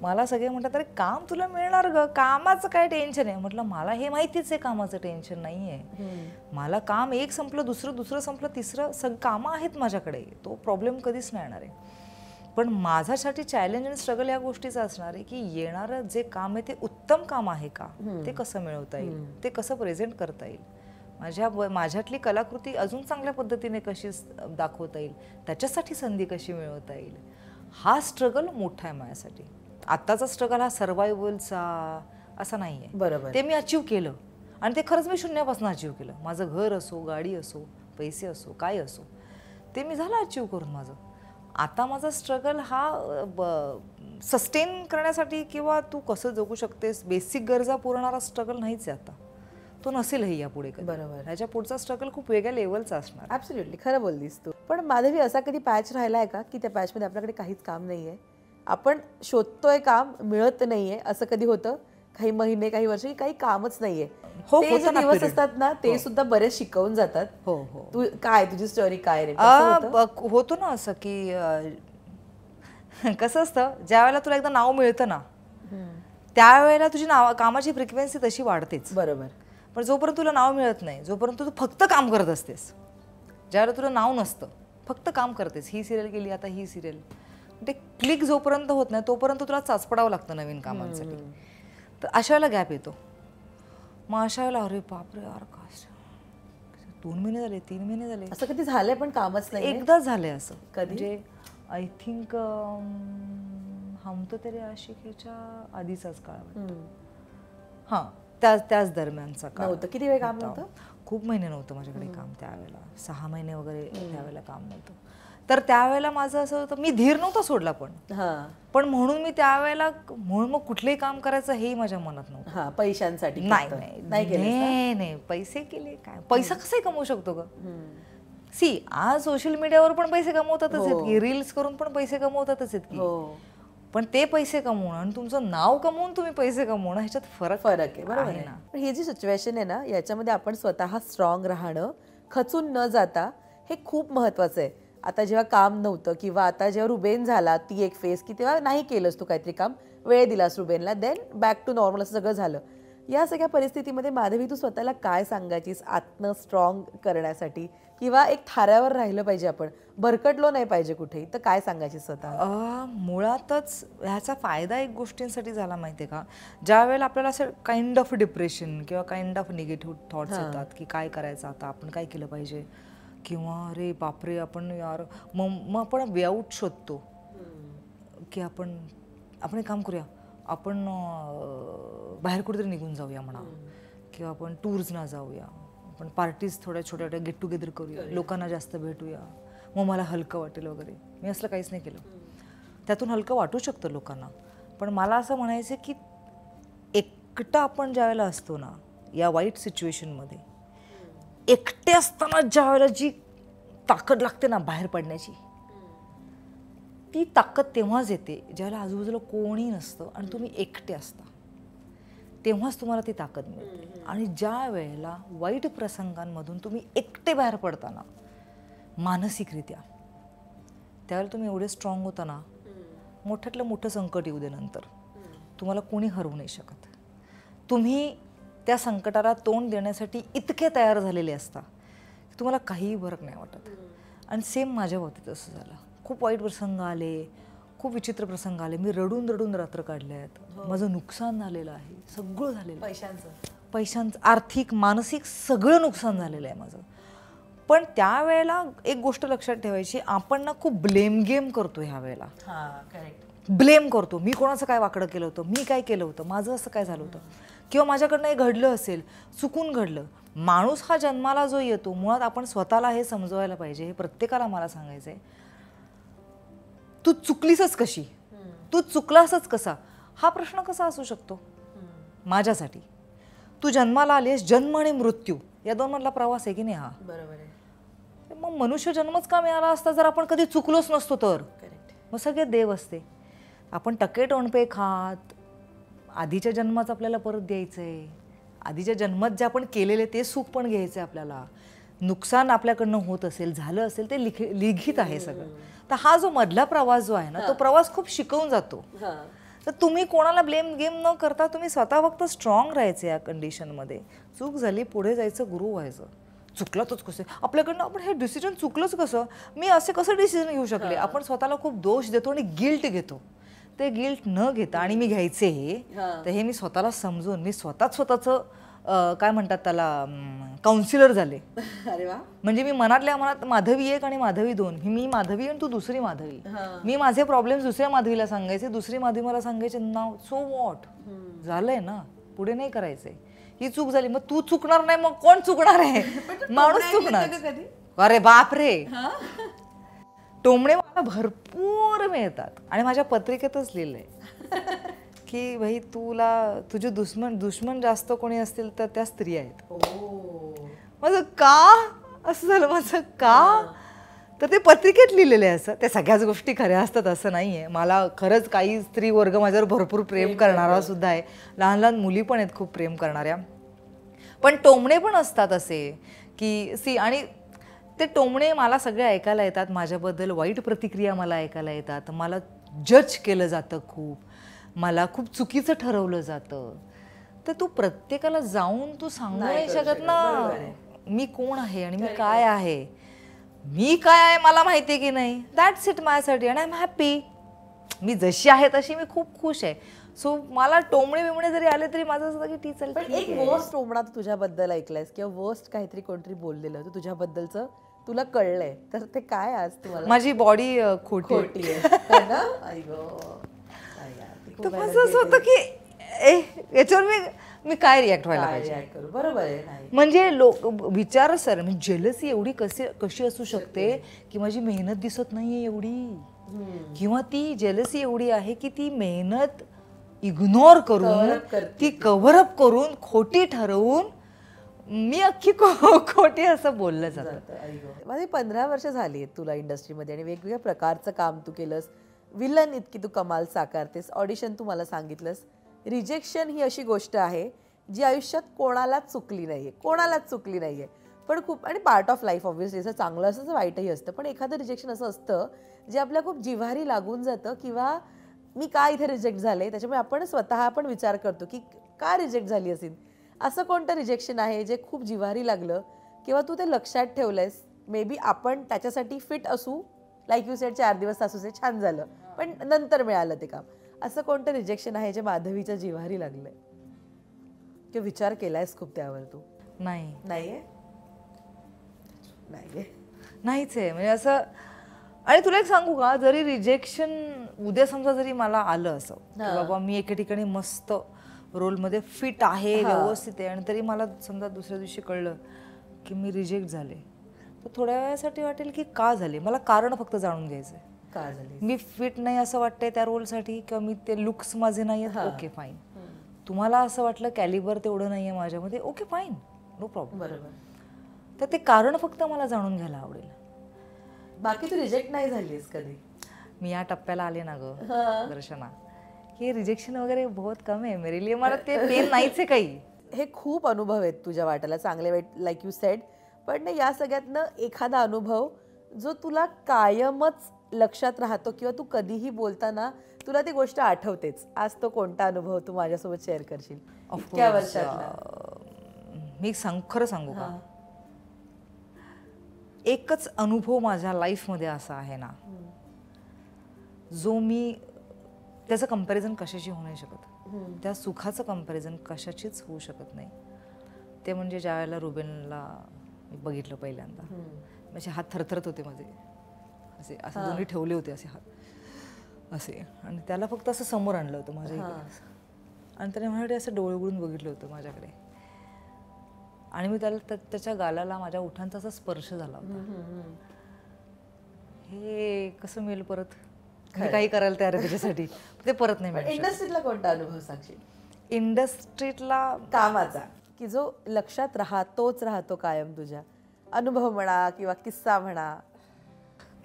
मला सगळे म्हणतात अरे काम तुला मिळणार ग कामाचं काय टेन्शन आहे म्हटलं मला हे माहितीच आहे कामाचं टेन्शन नाही आहे मला काम एक संपलं दुसरं दुसरं संपलं तिसरं सग काम आहेत माझ्याकडे तो प्रॉब्लेम कधीच नाही येणार आहे पण माझ्यासाठी चॅलेंज आणि स्ट्रगल या गोष्टीचं असणार आहे की येणारं जे काम आहे ते उत्तम काम आहे का ते कसं मिळवता येईल ते कसं प्रेझेंट करता येईल माझ्या माझ्यातली कलाकृती अजून चांगल्या पद्धतीने कशी दाखवता येईल त्याच्यासाठी संधी कशी मिळवता येईल हा स्ट्रगल मोठा आहे माझ्यासाठी आत्ताचा स्ट्रगल हा सर्वायवलचा असा नाही आहे बरोबर ते मी अचीव केलं आणि ते खरंच मी शून्यापासून अचीव केलं माझं घर असो गाडी असो पैसे असो काय असो ते मी झालं अचीव करून माझं आता माझा स्ट्रगल हा ब सस्टेन करण्यासाठी किंवा तू कसं जगू शकतेस बेसिक गरजा पुरणारा स्ट्रगल नाहीच आहे आता तो नसेलही यापुढे बरोबर ह्याच्या पुढचा स्ट्रगल खूप वेगळ्या लेवलचा असणार ऍब्सोल्युटली खरं बोललीस तू पण माधवी असा कधी पॅच राहिला आहे का की त्या पॅचमध्ये आपल्याकडे काहीच काम नाही आहे आपण शोधतोय काम मिळत नाही आहे असं कधी होतं काही महिने काही वर्ष काही कामच नाहीये हो ते दिवस असतात ना ते हो. सुद्धा बरेच शिकवून जातात हो हो तू काय तुझी स्टोरी काय रे होतो ना असं की कसं असतं ज्या वेळेला तुला एकदा नाव मिळतं ना त्यावेळेला तुझी नाव कामाची फ्रिक्वेन्सी तशी वाढतेच बरोबर पण जोपर्यंत तुला नाव मिळत नाही जोपर्यंत तू फक्त काम करत असतेस ज्यावेळेला तुला नाव नसतं फक्त काम करतेस ही सिरियल गेली आता ही सिरियल ते क्लिक जोपर्यंत होत नाही तोपर्यंत तुला चाचपडावं लागतं नवीन कामांसाठी तर अशा वेळेला गॅप येतो मग अशा वेळेला अरे बापरे अर काश दोन महिने झाले तीन महिने झाले असं कधी झालंय पण कामच नाही एकदा झालंय असं कधी आय म्हणजे थिंक हमतो तरी आशिकेच्या आधीचाच काळ हां त्याच त्याच दरम्यानचा काम होतं किती वेळ काम नव्हतं खूप महिने नव्हतं माझ्याकडे काम त्यावेळेला सहा महिने वगैरे त्यावेळेला काम नव्हतं तर त्यावेळेला माझं असं होतं मी धीर नव्हता सोडला पण पण म्हणून मी त्यावेळेला म्हणून मग कुठलेही काम करायचं हे माझ्या मनात नव्हतं पैशांसाठी नाही नाही नाही पैसे केले काय पैसा कसाही कमवू शकतो ग सी आज सोशल मीडियावर पण पैसे कमवतातच हो. आहेत की रील्स करून पण पैसे कमवतातच आहेत की हो. पण ते पैसे कमवणं आणि तुमचं नाव कमवून तुम्ही पैसे कमवणं ह्याच्यात फरक फरक आहे बरोबर आहे ना ही जी सिच्युएशन आहे ना याच्यामध्ये आपण स्वतः स्ट्रॉंग राहणं खचून न जाता हे खूप महत्त्वाचं आहे आता जेव्हा काम नव्हतं किंवा आता जेव्हा रुबेन झाला ती एक फेस की तेव्हा नाही केलंस तू काहीतरी काम वेळ दिलास रुबेनला देन बॅक टू नॉर्मल असं सगळं झालं या सगळ्या परिस्थितीमध्ये माधवी तू स्वतःला काय सांगायचीस आत्म स्ट्रॉंग करण्यासाठी किंवा एक थाऱ्यावर राहिलं पाहिजे आपण भरकटलो नाही पाहिजे कुठे तर काय सांगायचे स्वतः मुळातच ह्याचा फायदा एक गोष्टींसाठी झाला माहिती आहे का ज्या वेळेला आपल्याला असं काइंड ऑफ डिप्रेशन किंवा काइंड ऑफ निगेटिव्ह थॉट्स येतात की काय करायचं आता आपण काय केलं पाहिजे किंवा अरे बापरे आपण यार मग मग आपण वेआउट शोधतो की आपण आपण एक काम करूया आपण बाहेर कुठेतरी निघून जाऊया म्हणा किंवा आपण टूर्सना जाऊया आपण पार्टीज थोड्या छोट्या छोट्या गेट टुगेदर करूया लोकांना जास्त भेटूया मग मला हलकं वाटेल वगैरे मी असलं काहीच नाही केलं त्यातून हलकं वाटू शकतं लोकांना पण मला असं म्हणायचं की एकटा आपण ज्यावेळेला असतो ना या वाईट सिच्युएशनमध्ये एकटे असताना ज्या वेळेला जी ताकद लागते ना बाहेर पडण्याची ती ताकद तेव्हाच येते ज्याला आजूबाजूला कोणी नसतं आणि तुम्ही एकटे असता तेव्हाच तुम्हाला ती ताकद मिळते आणि ज्या वेळेला वाईट प्रसंगांमधून तुम्ही एकटे बाहेर पडताना मानसिकरित्या त्यावेळेला तुम्ही एवढे स्ट्रॉंग होता ना मोठ्यातलं मोठं संकट येऊ दे नंतर तुम्हाला कोणी हरवू नाही शकत तुम्ही त्या संकटाला तोंड देण्यासाठी इतके तयार झालेले असता की तुम्हाला काहीही फरक नाही वाटत आणि सेम माझ्या बाबतीत असं झालं खूप वाईट प्रसंग आले खूप विचित्र प्रसंग आले मी रडून रडून रात्र काढले आहेत हो. माझं नुकसान झालेलं आहे सगळं झालेलं पैशांचं पैशांचं आर्थिक मानसिक सगळं नुकसान झालेलं आहे माझं पण त्यावेळेला एक गोष्ट लक्षात ठेवायची आपण ना खूप ब्लेम गेम करतो ह्या वेळेला ब्लेम करतो मी कोणाचं काय वाकडं केलं होतं मी काय केलं होतं माझं असं काय झालं होतं किंवा माझ्याकडनं हे घडलं असेल चुकून घडलं माणूस हा जन्माला जो येतो मुळात आपण स्वतःला हे समजवायला पाहिजे हे प्रत्येकाला मला सांगायचं आहे तू चुकलीसच कशी तू चुकलासच कसा हा प्रश्न कसा असू शकतो माझ्यासाठी तू जन्माला आलीस जन्म आणि मृत्यू या दोन मधला प्रवास आहे की नाही हा बरोबर आहे मग मनुष्य जन्मच का मिळाला असता जर आपण कधी चुकलोच नसतो तर मग सगळे देव असते आपण टके टोणपे खात आधीच्या जन्माचं आपल्याला परत द्यायचंय आधीच्या जन्मात जे आपण केलेले ते सुख पण घ्यायचं आहे आपल्याला नुकसान आपल्याकडनं होत असेल झालं असेल ते लिखित आहे सगळं तर हा जो मधला प्रवास जो आहे ना तो प्रवास खूप शिकवून जातो तर तुम्ही कोणाला ब्लेम गेम न करता तुम्ही स्वतः फक्त स्ट्रॉंग राहायचं या कंडिशनमध्ये चूक झाली पुढे जायचं गुरु व्हायचं चुकलंच कसं आपल्याकडनं आपण हे डिसिजन चुकलंच कसं मी असे कसं डिसिजन घेऊ शकले आपण स्वतःला खूप दोष देतो आणि गिल्ट घेतो ते गिल्ट न घेता आणि मी घ्यायचे हे तर हे मी स्वतःला समजून मी स्वतः स्वतःचं काय म्हणतात त्याला काउन्सिलर झाले अरे वा म्हणजे मी मनातल्या मनात माधवी एक आणि माधवी दोन ही मी माधवी आणि तू दुसरी माधवी मी माझे प्रॉब्लेम दुसऱ्या माधवीला सांगायचे दुसरी माधवी मला सांगायचे नाव सो वॉट झालंय ना पुढे नाही करायचंय ही चूक झाली मग तू चुकणार नाही मग कोण चुकणार आहे माणूस चुकणार अरे बाप रे टोमणे मला भरपूर मिळतात आणि माझ्या पत्रिकेतच लिहिलंय की भाई तुला तुझे दुश्मन दुश्मन जास्त कोणी असतील तर त्या स्त्री आहेत हो. माझं का असं झालं माझं का तर ते पत्रिकेत लिहिलेले असं त्या सगळ्याच गोष्टी खऱ्या असतात असं नाही आहे मला खरंच काही स्त्री वर्ग माझ्यावर भरपूर प्रेम करणारा सुद्धा आहे लहान लहान मुली पण आहेत खूप प्रेम करणाऱ्या पण टोमणे पण असतात असे की सी आणि ते टोमणे मला सगळे ऐकायला येतात माझ्याबद्दल वाईट प्रतिक्रिया मला ऐकायला येतात मला जज केलं जातं खूप मला खूप चुकीचं ठरवलं जातं तर तू प्रत्येकाला जाऊन तू सांगू नाही शकत ना मी कोण आहे आणि मी काय आहे मी काय आहे मला माहिती आहे की नाही दॅट्स इट माझ्यासाठी आणि आय एम हॅपी मी जशी आहे तशी मी खूप खुश आहे सो मला टोमणे बिमणे जरी आले तरी माझं असं की टी चल एक वर्स्ट टोमणा तू तुझ्याबद्दल ऐकलंयस किंवा वर्स्ट काहीतरी कोणतरी बोललेलं तू तुझ्याबद्दलचं तुला कळलंय तर ते काय आज तुम्हाला माझी बॉडी खोटी खोटी आहे तर असं होतं की ए याच्यावर मी मी काय रिॲक्ट व्हायला पाहिजे बरोबर आहे म्हणजे लोक विचार सर मी जेलसी म्हणजे एवढी कशी कशी असू शकते की माझी मेहनत दिसत नाहीये एवढी किंवा ती जेलसी एवढी आहे की ती मेहनत इग्नोर करून ती कव्हरअप करून खोटी ठरवून मी अख्खी खोटी असं बोललं जातं माझी पंधरा वर्ष झाली तुला इंडस्ट्रीमध्ये आणि वेगवेगळ्या प्रकारचं काम तू केलंस विलन इतकी तू कमाल साकारतेस ऑडिशन तू मला सांगितलंस रिजेक्शन ही अशी गोष्ट आहे जी आयुष्यात कोणालाच चुकली नाही आहे कोणालाच चुकली नाही आहे पण खूप आणि पार्ट ऑफ लाईफ ऑब्व्हियसली असं चांगलं असं वाईटही असतं पण एखादं रिजेक्शन असं असतं जे आपल्या खूप जिव्हारी लागून जातं किंवा मी का इथे रिजेक्ट झाले त्याच्यामुळे आपण स्वतः पण विचार करतो की का रिजेक्ट झाली असेल असं कोणतं रिजेक्शन आहे जे खूप जिव्हारी लागलं किंवा तू ते लक्षात आहेस मे बी आपण त्याच्यासाठी फिट असू लाईक यू सेड चार दिवस से छान झालं पण नंतर मिळालं ते काम असं कोणतं रिजेक्शन आहे जे माधवीच्या जिव्हारी लागलंय किंवा विचार केलायस खूप त्यावर तू नाही नाहीये नाहीये नाहीच आहे म्हणजे असं आणि तुला एक सांगू का जरी रिजेक्शन उद्या समजा जरी मला आलं असं बाबा मी एके ठिकाणी मस्त रोलमध्ये फिट आहे व्यवस्थित आहे आणि तरी मला समजा दुसऱ्या दिवशी कळलं की मी रिजेक्ट झाले थोड्या वेळासाठी वाटेल की का झाले मला कारण फक्त जाणून घ्यायचं आहे का झाले मी फिट नाही असं वाटतंय त्या रोलसाठी किंवा मी ते लुक्स माझे नाही आहेत ओके फाईन तुम्हाला असं वाटलं कॅलिबर तेवढं नाही आहे माझ्यामध्ये ओके फाईन नो प्रॉब्लेम बरोबर तर ते कारण फक्त मला जाणून घ्यायला आवडेल बाकी तू रिजेक्ट नाही झालीस कधी मी या टप्प्याला आले ना गर्शना दर्शना हे रिजेक्शन वगैरे बहुत कम आहे मेरे लिए मला ते पेन नाहीच आहे काही हे खूप अनुभव आहेत तुझ्या वाट्याला चांगले वाईट लाईक यू सेड पण ना या सगळ्यातनं एखादा अनुभव जो तुला कायमच लक्षात राहतो किंवा तू कधीही बोलताना तुला ती गोष्ट आठवतेच आज तो कोणता अनुभव तू माझ्यासोबत शेअर करशील इतक्या वर्षात मी सांग खरं सांगू का एकच अनुभव माझ्या लाईफमध्ये असा आहे ना जो मी त्याचं कंपॅरिझन कशाशी होऊ नाही शकत त्या सुखाचं कंपॅरिझन कशाचीच होऊ शकत नाही ते म्हणजे ज्या वेळेला रुबेनला मी बघितलं पहिल्यांदा माझे हात थरथरत होते माझे असे असे दोन्ही ठेवले होते असे हात असे आणि त्याला फक्त असं समोर आणलं होतं माझ्या आणि त्याने माझ्याकडे असं डोळे उघडून बघितलं होतं माझ्याकडे आणि मी त्याला त्याच्या गालाला माझ्या उठांचा असा स्पर्श झाला होता हे कसं मिळेल परत काही करायला तयार त्याच्यासाठी ते परत नाही मिळेल इंडस्ट्रीतला कोणता अनुभव साक्षी इंडस्ट्रीतला कामाचा की जो लक्षात राहा तोच राहतो कायम तुझ्या अनुभव म्हणा किंवा किस्सा म्हणा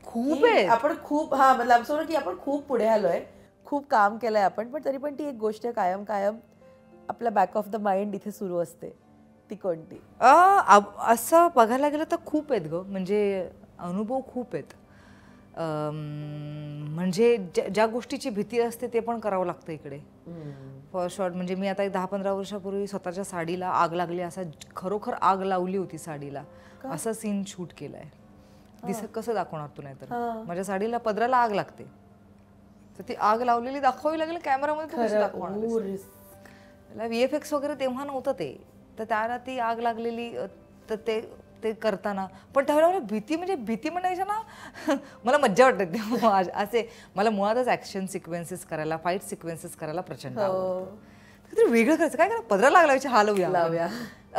खूप आहे आपण खूप हा मतलब असं की आपण खूप पुढे आलोय खूप काम केलंय आपण पण तरी पण ती एक गोष्ट कायम कायम आपला बॅक ऑफ द माइंड इथे सुरू असते ती कोणती असं बघायला गेलं तर खूप आहेत ग म्हणजे अनुभव खूप आहेत म्हणजे ज्या ज्या गोष्टीची भीती असते ते पण करावं लागतं इकडे फॉर शॉर्ट म्हणजे मी आता एक दहा पंधरा वर्षापूर्वी स्वतःच्या साडीला आग लागली असा खरोखर आग लावली होती साडीला असा सीन शूट केलाय दिस कसं दाखवणार तू नाही तर माझ्या साडीला पदराला आग लागते तर ती आग लावलेली दाखवावी लागेल कॅमेरामध्ये व्ही एफ एक्स वगैरे तेव्हा नव्हतं ते तर त्याला ती आग लागलेली तर ते ते करताना पण त्यावेळेला भीती म्हणजे भीती म्हणायच्या ना मला मज्जा वाटत असे मला मुळातच ॲक्शन सिक्वेन्सेस करायला फाईट सिक्वेन्सेस करायला प्रचंड हो. वेगळं करायचं काय करा पदरा लागला हा लावूया लावूया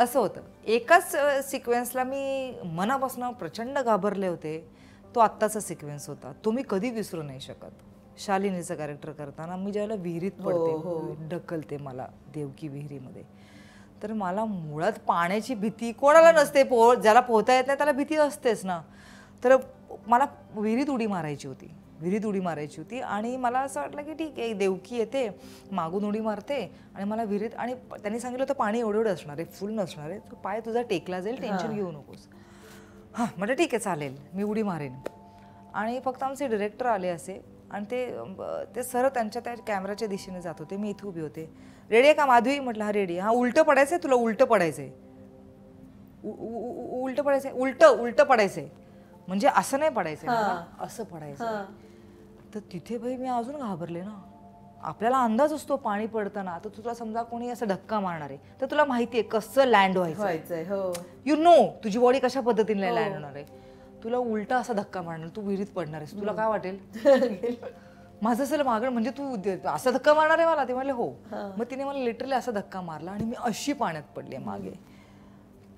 असं होतं एकाच सिक्वेन्सला मी मनापासून प्रचंड घाबरले होते तो आत्ताचा सिक्वेन्स होता तो मी कधी विसरू नाही शकत शालिनीचं कॅरेक्टर करताना मी ज्यावेळेला विहिरीत हो, पडते हो. ढकलते मला देवकी विहिरीमध्ये तर मला मुळात पाण्याची भीती कोणाला नसते पो ज्याला पोहता येत नाही त्याला भीती असतेच ना तर मला विहिरीत उडी मारायची होती विहिरीत उडी मारायची होती आणि मला असं वाटलं की ठीक आहे देवकी येते मागून उडी मारते आणि मला विहिरीत आणि त्यांनी सांगितलं होतं पाणी एवढं एवढं असणार आहे फुल नसणार आहे पाय तुझा टेकला जाईल टेन्शन घेऊ नकोस हां म्हटलं म्हणजे ठीक आहे चालेल मी उडी मारेन आणि फक्त आमचे डिरेक्टर आले असे आणि ते ते सरळ त्यांच्या त्या कॅमेराच्या दिशेने जात होते मी इथे उभी होते रेडी आहे का माधवी म्हटलं हा रेडी हा उलटं पडायचंय तुला उलटं पडायचंय उलट उलटं उलट उलट उलटं उलटं म्हणजे असं नाही पडायचं असं पडायचं तर तिथे भाई मी अजून घाबरले ना आपल्याला अंदाज असतो पाणी पडताना तर तुला समजा कोणी असं धक्का मारणार आहे तर तुला माहितीये कसं लँड व्हायचं यु नो हो. तुझी बॉडी कशा पद्धतीने लँड हो. होणार आहे तुला उलटा असा धक्का मारणार तू विहिरीत पडणार आहेस तुला काय वाटेल माझं असेल मागण म्हणजे तू असा धक्का मारणार आहे मला ते म्हणले हो मग तिने मला लिटरली असा धक्का मारला आणि मी अशी पाण्यात पडले मागे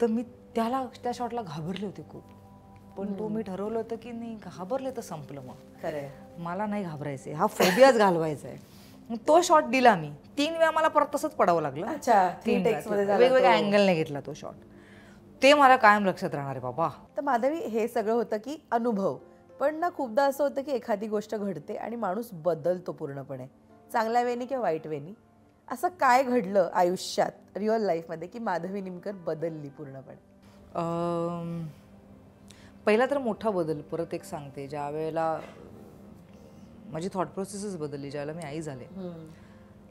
तर मी त्याला त्या शॉटला घाबरले होते खूप पण तो मी ठरवलं होतं की नाही घाबरले तर संपलं मग मला नाही घाबरायचं हा फोबियाच घालवायचा आहे तो शॉट दिला मी तीन वेळा मला परत तसंच पडावं लागलं वेगवेगळ्या अँगलने घेतला तो शॉट ते मला कायम लक्षात राहणार आहे बाबा तर माधवी हे सगळं होतं की अनुभव पण ना खूपदा असं होतं की एखादी गोष्ट घडते आणि माणूस बदलतो पूर्णपणे चांगल्या वेनी किंवा वाईट वेनी असं काय घडलं आयुष्यात रिअल लाईफमध्ये की माधवी निमकर बदलली पूर्णपणे पहिला तर मोठा बदल परत एक सांगते ज्या वेळेला माझी थॉट प्रोसेसच बदलली ज्यावेळेला मी आई झाले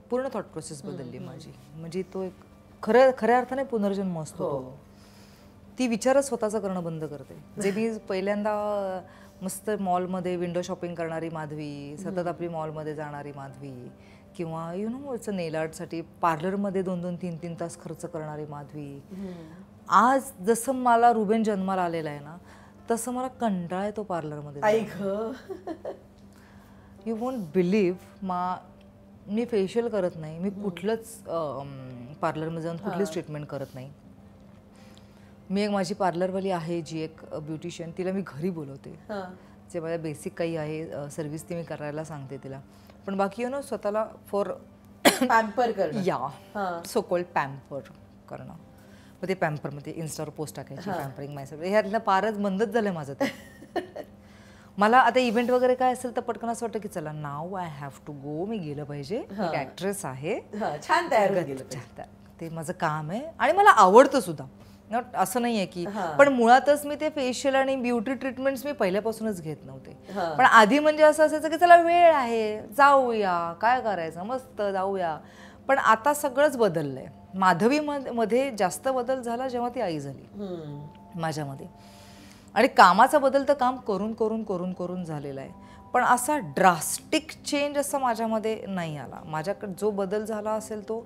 पूर्ण थॉट प्रोसेस बदलली माझी म्हणजे तो एक खरं खऱ्या अर्थाने पुनर्जन्म असतो हो. ती विचारच स्वतःचा करणं बंद करते जे मी पहिल्यांदा मस्त मॉलमध्ये विंडो शॉपिंग करणारी माधवी सतत आपली मॉलमध्ये जाणारी माधवी किंवा यु नो इट्स नेल आर्टसाठी पार्लरमध्ये दोन दोन तीन तीन तास खर्च करणारी माधवी आज जसं मला रुबेन जन्माला आलेला आहे ना तसं मला कंटाळ येतो पार्लरमध्ये ऐक यू वोंट बिलीव्ह मा मी फेशियल करत नाही मी कुठलंच पार्लरमध्ये जाऊन कुठलीच ट्रीटमेंट करत नाही मी एक माझी पार्लरवाली आहे जी एक ब्युटिशियन तिला मी घरी बोलवते जे माझ्या बेसिक काही आहे सर्व्हिस ती मी करायला सांगते तिला पण बाकी ना स्वतःला फॉर पॅम्पर करणं या सोकोल पॅम्पर करणं मग ते पॅम्परमध्ये इन्स्टावर पोस्ट टाकायची पॅम्परिंग माझ्या सगळं ह्यातलं फारच मंदच झालं माझं ते मला आता इव्हेंट वगैरे काय असेल तर पटकन असं वाटतं की चला now I have to go मी गेलं पाहिजे ऍक्ट्रेस आहे छान तयार ते माझं काम आहे आणि मला आवडतं सुद्धा नॉट असं नाहीये की पण मुळातच मी ते फेशियल आणि ब्युटी ट्रीटमेंट्स मी पहिल्यापासूनच घेत नव्हते पण आधी म्हणजे असं असायचं की चला वेळ आहे जाऊया काय करायचं मस्त जाऊया पण आता सगळंच बदललंय माधवी मध्ये जास्त बदल झाला जेव्हा ती आई झाली माझ्यामध्ये आणि कामाचा बदल तर काम करून करून करून करून झालेला आहे पण असा ड्रास्टिक चेंज असा माझ्यामध्ये नाही आला माझ्याकडे जो बदल झाला असेल तो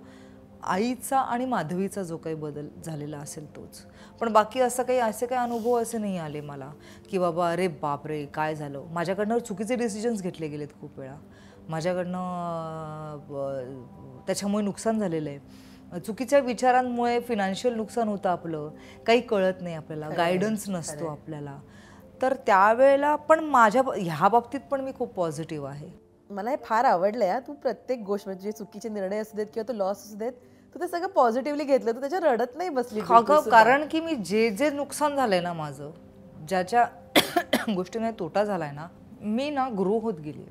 आईचा आणि माधवीचा जो काही बदल झालेला असेल तोच पण बाकी असं काही असे काही अनुभव असे नाही आले मला की बाबा अरे बापरे काय झालं माझ्याकडनं चुकीचे डिसिजन्स घेतले गेलेत खूप वेळा माझ्याकडनं त्याच्यामुळे नुकसान झालेलं आहे चुकीच्या विचारांमुळे फिनान्शियल नुकसान होतं आपलं काही कळत नाही आपल्याला गायडन्स नसतो आपल्याला तर त्यावेळेला पण माझ्या ह्या बाबतीत पण मी खूप पॉझिटिव्ह आहे मला हे फार आवडलं तू प्रत्येक गोष्ट म्हणजे चुकीचे निर्णय असू देत किंवा तो लॉस असू देत तू ते सगळं पॉझिटिव्हली घेतलं तू त्याच्या रडत नाही बसली कारण की मी जे जे नुकसान झालंय ना माझं ज्याच्या गोष्टीने तोटा झालाय ना मी ना ग्रो होत गेली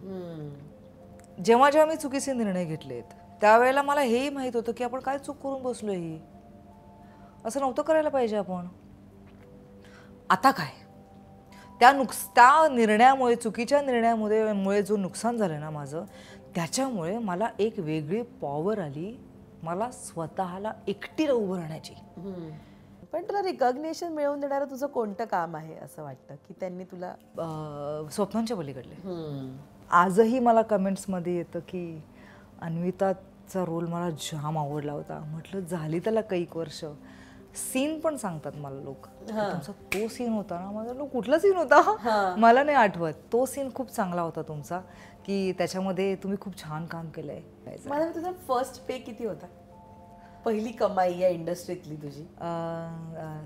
जेव्हा जेव्हा मी चुकीचे निर्णय घेतलेत त्यावेळेला मला हेही माहीत होतं की आपण काय चूक करून बसलो ही असं नव्हतं करायला पाहिजे आपण आता काय त्या त्या निर्णयामुळे चुकीच्या निर्णयामुळे मुळे जो नुकसान झालं ना माझं त्याच्यामुळे मला एक वेगळी पॉवर आली मला स्वतःला एकटी उभं राहण्याची पण तुला रिकॉग्नेशन मिळवून देणारं तुझं कोणतं काम आहे असं वाटतं की त्यांनी तुला स्वप्नांच्या पलीकडले आजही मला कमेंट्समध्ये येतं की अन्विताचा रोल मला जाम आवडला होता म्हटलं झाली त्याला कैक वर्ष सीन पण सांगतात मला लोक तुमचा तो सीन होता ना माझा लोक कुठला सीन होता मला नाही आठवत तो सीन खूप चांगला होता तुमचा की त्याच्यामध्ये तुम्ही खूप छान काम केलंय मला तुझा फर्स्ट पे किती होता पहिली कमाई या इंडस्ट्रीतली तुझी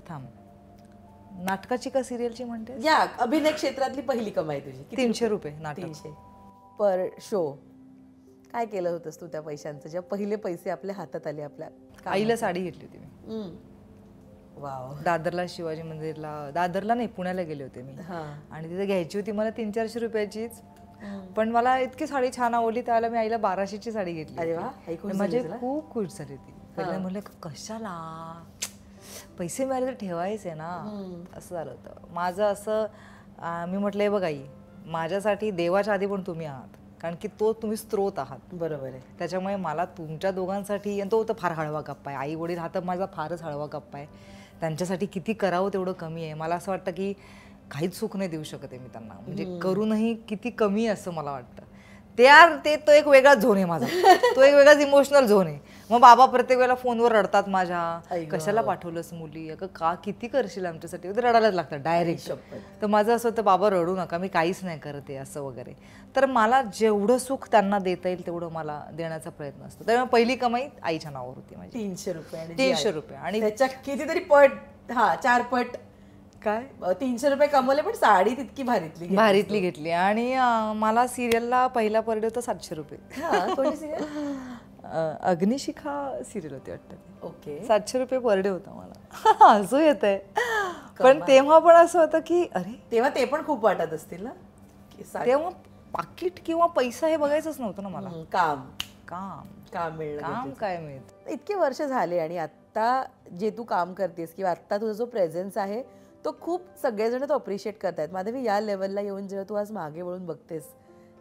थांब नाटकाची का सिरियलची म्हणते या अभिनय क्षेत्रातली पहिली कमाई तुझी तीनशे रुपये नाटकाचे पर शो काय केलं होतंस तू त्या पैशांचं जेव्हा पहिले पैसे आपल्या हातात आले आपल्या आईला साडी घेतली होती मी दादरला शिवाजी मंदिरला दादरला नाही पुण्याला गेले होते मी आणि तिथे घ्यायची होती मला तीन चारशे रुपयाचीच पण मला इतकी साडी छान आवडली त्यावेळेला मी आईला बाराशेची साडी घेतली अरे खूप खुश झाली ती म्हणलं कशाला पैसे मिळाले तर ठेवायचे ना असं झालं होतं माझं असं मी म्हटलंय बघ आई माझ्यासाठी देवाच्या आधी पण तुम्ही आहात कारण की तो तुम्ही स्त्रोत आहात बरोबर आहे त्याच्यामुळे मला तुमच्या दोघांसाठी तो तर फार हळवा गप्पा आहे आई वडील हा तर माझा फारच हळवा गप्पा आहे त्यांच्यासाठी किती करावं तेवढं कमी आहे मला असं वाटतं की काहीच सुख नाही देऊ शकते मी त्यांना म्हणजे करूनही किती कमी असं मला वाटतं ते ते तो एक वेगळा झोन आहे माझा तो एक वेगळाच इमोशनल झोन आहे मग बाबा प्रत्येक वेळेला फोनवर रडतात माझ्या कशाला पाठवलंस मुली अगं का किती करशील आमच्यासाठी रडायलाच लागतात डायरेक्ट तर माझं असं होतं बाबा रडू नका मी काहीच नाही करते असं वगैरे तर मला जेवढं सुख त्यांना देता येईल तेवढं मला देण्याचा प्रयत्न असतो त्यामुळे पहिली कमाई आईच्या नावावर होती माझी तीनशे रुपये तीनशे रुपये आणि त्याच्या कितीतरी पट हा चार पट काय तीनशे रुपये कमवले पण साडी तितकी भारीतली भारीतली घेतली आणि मला सिरियलला पहिला पर्ड होता सातशे रुपये अग्निशिखा सिरियल होती वाटतं ओके सातशे रुपये पर डे होता मला हसू येत आहे पण तेव्हा पण असं होतं की अरे तेव्हा ते पण खूप वाटत असतील ना तेव्हा पाकिट किंवा पैसा हे बघायचंच नव्हतं ना मला काम काम काम मिळत काम काय मिळत इतके वर्ष झाले आणि आता जे तू काम करतेस किंवा आता तुझा जो प्रेझेन्स आहे तो खूप सगळेजण तो अप्रिशिएट करतायत माधवी या लेवलला येऊन जेव्हा तू आज मागे वळून बघतेस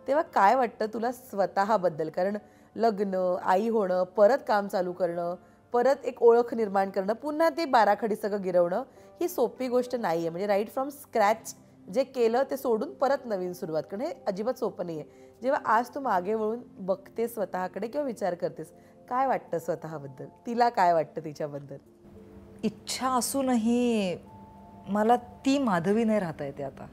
तेव्हा काय वाटतं तुला स्वतःबद्दल कारण लग्न आई होणं परत काम चालू करणं परत एक ओळख निर्माण करणं पुन्हा ते बाराखडी सगळं गिरवणं ही सोपी गोष्ट नाही आहे म्हणजे राईट फ्रॉम स्क्रॅच जे केलं ते सोडून परत नवीन सुरुवात करणं हे अजिबात सोपं नाही आहे जेव्हा आज तू मागे वळून बघते स्वतःकडे किंवा विचार करतेस काय वाटतं स्वतःबद्दल तिला काय वाटतं तिच्याबद्दल इच्छा असूनही मला ती माधवी नाही राहता येते आता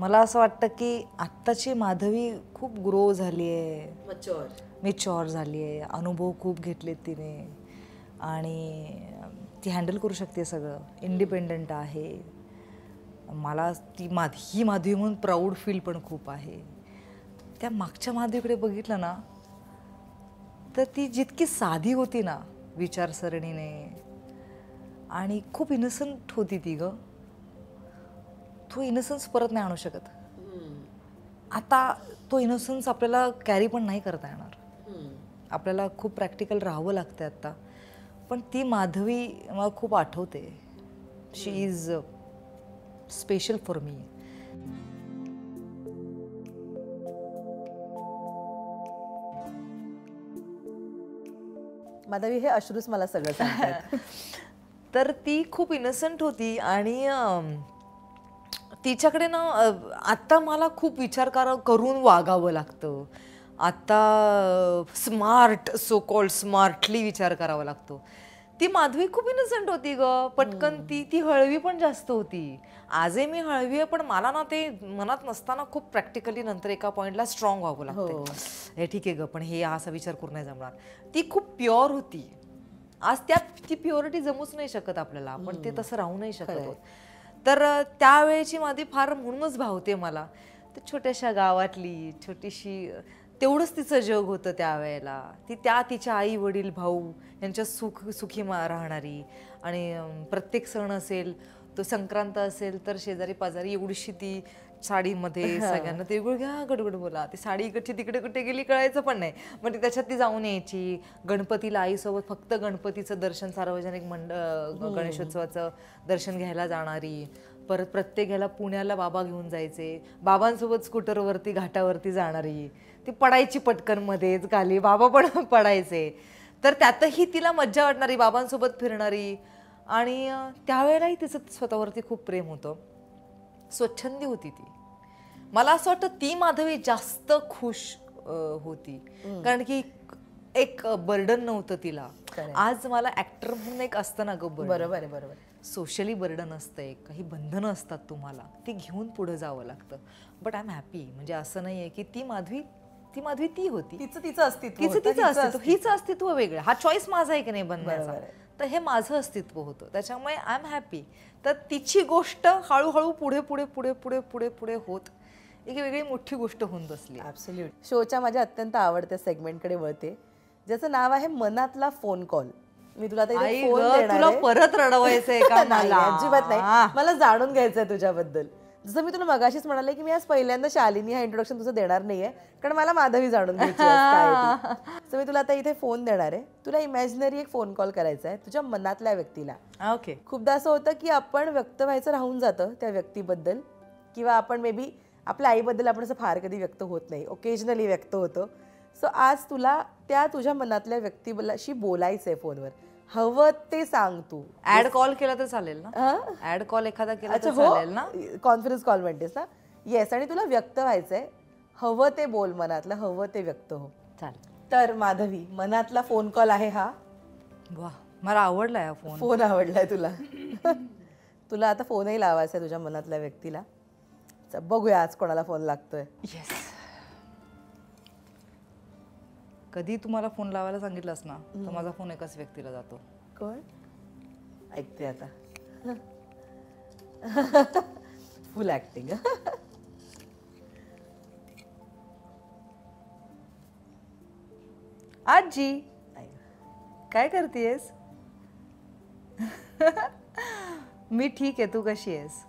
मला असं वाटतं की आत्ताची माधवी खूप ग्रो झाली आहे मेच्युअर झाली आहे अनुभव खूप घेतले तिने आणि ती हँडल करू शकते सगळं इंडिपेंडंट आहे मला ती माध ही माधवी म्हणून प्राऊड फील पण खूप आहे त्या मागच्या माधवीकडे बघितलं ना तर ती जितकी साधी होती ना विचारसरणीने आणि खूप इनसंट होती ती ग तो इनसन्स परत नाही आणू शकत आता तो इनोसन्स आपल्याला कॅरी पण नाही करता येणार आपल्याला खूप प्रॅक्टिकल राहावं लागतं आता, पण ती माधवी मला खूप आठवते she is special for me Madhavi हे अश्रूच मला सगळं तर ती खूप इनसंट होती आणि तिच्याकडे ना आत्ता मला खूप विचार करून वागावं लागतं आत्ता स्मार्ट सो कॉल स्मार्टली विचार करावा लागतो ती माधवी खूप इनसंट होती ग पटकन ती ती हळवी पण जास्त होती आजही मी हळवी आहे पण मला ना ते मनात नसताना खूप प्रॅक्टिकली नंतर एका पॉईंटला स्ट्रॉंग व्हावं लागतं हो. हे ठीक आहे ग पण हे असा विचार करून नाही जमणार ती खूप प्युअर होती आज त्यात ती प्युरिटी जमूच नाही शकत आपल्याला आपण ते तसं राहू नाही शकत तर त्यावेळेची माझी फार म्हणूनच भावते मला तर छोट्याशा गावातली छोटीशी तेवढंच तिचं जग होतं त्यावेळेला ती त्या तिच्या आई वडील भाऊ यांच्या सुख सुखी मा राहणारी आणि प्रत्येक सण असेल तो संक्रांत असेल तर शेजारी पाजारी एवढीशी ती साडीमध्ये सगळ्यांना ते घ्या गडगड बोला ती साडी इकडची तिकडे कुठे गेली कळायचं पण नाही मग त्याच्यात ती जाऊन यायची गणपतीला आईसोबत फक्त गणपतीचं दर्शन सार्वजनिक मंड हो. गणेशोत्सवाचं दर्शन घ्यायला जाणारी परत प्रत्येकाला पुण्याला बाबा घेऊन जायचे बाबांसोबत स्कूटरवरती घाटावरती जाणारी ती पडायची मध्येच घाली बाबा पण पडायचे तर त्यातही तिला मज्जा वाटणारी बाबांसोबत फिरणारी आणि त्यावेळेलाही तिचं स्वतःवरती खूप प्रेम होतं स्वच्छंदी होती ती मला असं वाटतं ती माधवी जास्त खुश होती कारण की एक बर्डन नव्हतं तिला आज मला ऍक्टर म्हणून एक असतं ना गं बरोबर आहे बरोबर सोशली बर्डन असतंय काही बंधनं असतात तुम्हाला ती घेऊन पुढे जावं लागतं बट आय एम हॅपी म्हणजे असं नाही आहे की ती माधवी ती माधवी ती होती तिचं तिचं अस्तित्व तिचं तिचं अस्तित्व हिचं अस्तित्व वेगळं हा चॉईस माझा आहे की नाही बनवायचा तर हे माझं अस्तित्व होतं त्याच्यामुळे आय एम हॅपी तर तिची गोष्ट हळूहळू पुढे पुढे पुढे पुढे पुढे पुढे होत एक वेगळी मोठी गोष्ट होऊन बसली ॲब्सोल्यूट शोच्या माझ्या अत्यंत आवडत्या सेगमेंटकडे वळते ज्याचं नाव आहे मनातला फोन कॉल मी तुला तुला परत रडवायचंय का अजिबात नाही मला जाणून घ्यायचंय तुझ्याबद्दल जसं मी तुला मगाशीच म्हणाले की मी आज पहिल्यांदा शालिनी हा इंट्रोडक्शन तुझं देणार नाहीये कारण मला माधवी जाणून घ्यायची मी तुला आता इथे फोन देणार आहे तुला इमॅजिनरी एक फोन कॉल करायचा आहे तुझ्या मनातल्या व्यक्तीला ओके खूपदा असं होतं की आपण व्यक्त व्हायचं राहून जातं त्या व्यक्तीबद्दल किंवा आपण मे बी आपल्या आईबद्दल आपण असं फार कधी व्यक्त होत नाही ओकेजनली व्यक्त होतो सो आज तुला त्या तुझ्या मनातल्या व्यक्तीशी बोलायचं आहे फोनवर हवं ते सांग तू ऍड कॉल केला तर चालेल ना ऍड कॉल एखादा केला तर हो. चालेल ना कॉन्फरन्स कॉल म्हणतेस ना येस आणि तुला व्यक्त व्हायचंय हवं ते बोल मनातलं हवं ते व्यक्त हो चालेल तर माधवी मनातला फोन कॉल आहे हा वा मला आवडलाय हा फोन फोन आवडलाय तुला तुला आता फोनही लावायचा आहे तुझ्या मनातल्या व्यक्तीला बघूया आज कोणाला फोन लागतोय येस कधी तुम्हाला फोन लावायला सांगितलास ना तर माझा फोन एकाच व्यक्तीला जातो कोण ऐकते आता फुल ऍक्टिंग आजी काय करतेयस मी ठीक आहे तू कशी आहेस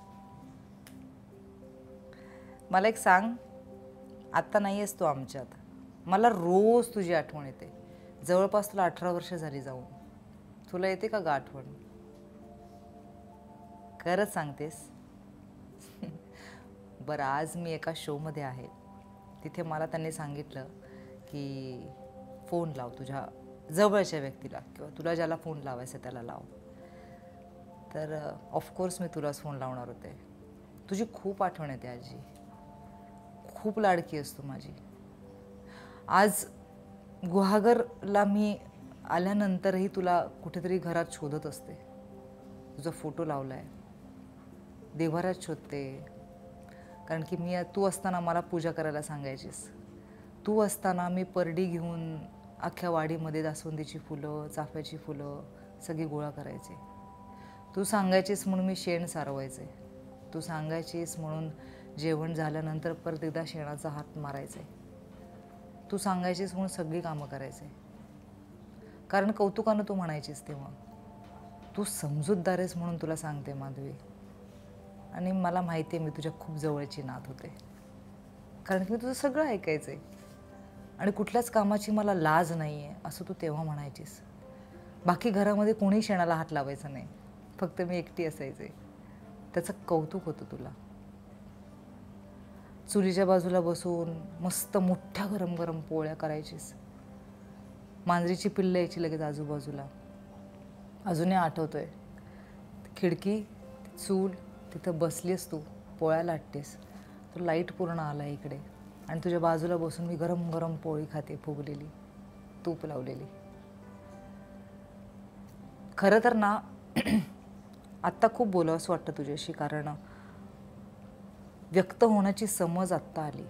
मला एक सांग आत्ता नाही आहेस तू आमच्यात मला रोज तुझी आठवण येते जवळपास तुला अठरा वर्ष झाली जाऊन तुला येते का ग आठवण खरंच सांगतेस बरं आज मी एका शोमध्ये आहे तिथे मला त्यांनी सांगितलं की फोन लाव तुझ्या जवळच्या व्यक्तीला किंवा तुला ज्याला फोन लावायचा त्याला लाव तर ऑफकोर्स मी तुलाच फोन लावणार होते तुझी खूप आठवण येते आजी खूप लाडकी असतो माझी आज गुहागरला मी आल्यानंतरही तुला कुठेतरी घरात शोधत असते तुझा फोटो लावला आहे देव्हाऱ्यात शोधते कारण की मी तू असताना मला पूजा करायला सांगायचीस तू असताना मी परडी घेऊन अख्ख्या वाडीमध्ये दासवंदीची फुलं चाफ्याची फुलं सगळी गोळा करायचे तू सांगायचीस म्हणून मी शेण सारवायचे तू सांगायचीस म्हणून जेवण झाल्यानंतर परत एकदा शेणाचा हात मारायचा आहे तू सांगायचीस म्हणून सगळी कामं करायचे कारण कौतुकानं तू म्हणायचीस तेव्हा तू समजूतदार आहेस म्हणून तुला सांगते माधवी आणि मला माहिती आहे मी तुझ्या खूप जवळची नात होते कारण की मी तुझं सगळं ऐकायचं आहे आणि कुठल्याच कामाची मला लाज नाही आहे असं तू तेव्हा म्हणायचीस बाकी घरामध्ये कोणी शेणाला हात लावायचा नाही फक्त मी एकटी असायचे त्याचं कौतुक होतं तुला चुलीच्या बाजूला बसून मस्त मोठ्या गरम गरम पोळ्या करायचीस मांजरीची पिल्ल यायची लगेच आजूबाजूला अजूनही आठवतो आहे खिडकी चूल तिथं बसलीस तू पोळ्या लाटतेस तो लाईट पूर्ण आला इकडे आणि तुझ्या बाजूला बसून मी गरम गरम पोळी खाते फुगलेली तूप लावलेली खरं तर ना आत्ता खूप बोलावंसं वाटतं तुझ्याशी कारण व्यक्त होण्याची समज आत्ता आली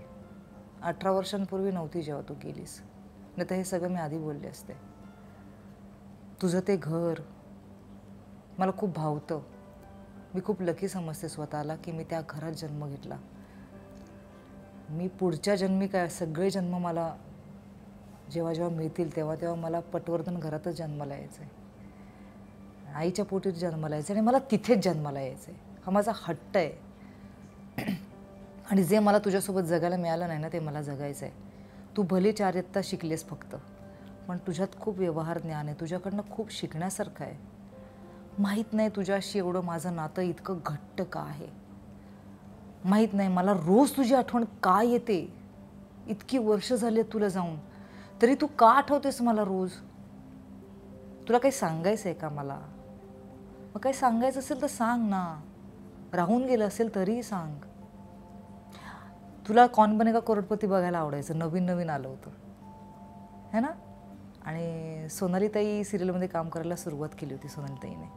अठरा वर्षांपूर्वी नव्हती जेव्हा तू गेलीस नाही तर हे सगळं मी आधी बोलले असते तुझं ते घर मला खूप भावतं मी खूप लकी समजते स्वतःला की मी त्या घरात जन्म घेतला मी पुढच्या जन्मी काय सगळे जन्म मला जेव्हा जेव्हा मिळतील तेव्हा तेव्हा मला पटवर्धन घरातच जन्माला यायचं आहे आईच्या पोटीत जन्माला यायचं आणि मला तिथेच जन्माला यायचं आहे हा माझा हट्ट आहे आणि जे मला तुझ्यासोबत जगायला मिळालं नाही ना ते मला जगायचं आहे तू भले चार शिकलेस फक्त पण तुझ्यात खूप व्यवहार ज्ञान आहे तुझ्याकडनं खूप शिकण्यासारखं आहे माहीत नाही तुझ्याशी एवढं माझं नातं इतकं घट्ट का आहे माहीत नाही मला रोज तुझी आठवण का येते इतकी वर्ष आहेत तुला जाऊन तरी तू का आठवतेस मला रोज तुला काही सांगायचं आहे का मला मग काही सांगायचं असेल तर सांग ना राहून गेलं असेल तरीही सांग तुला कॉन बनेगा करोडपती बघायला आवडायचं नवीन नवीन आलं होतं है ना आणि सोनालीताई सिरियलमध्ये काम करायला सुरुवात केली होती सोनालीताईने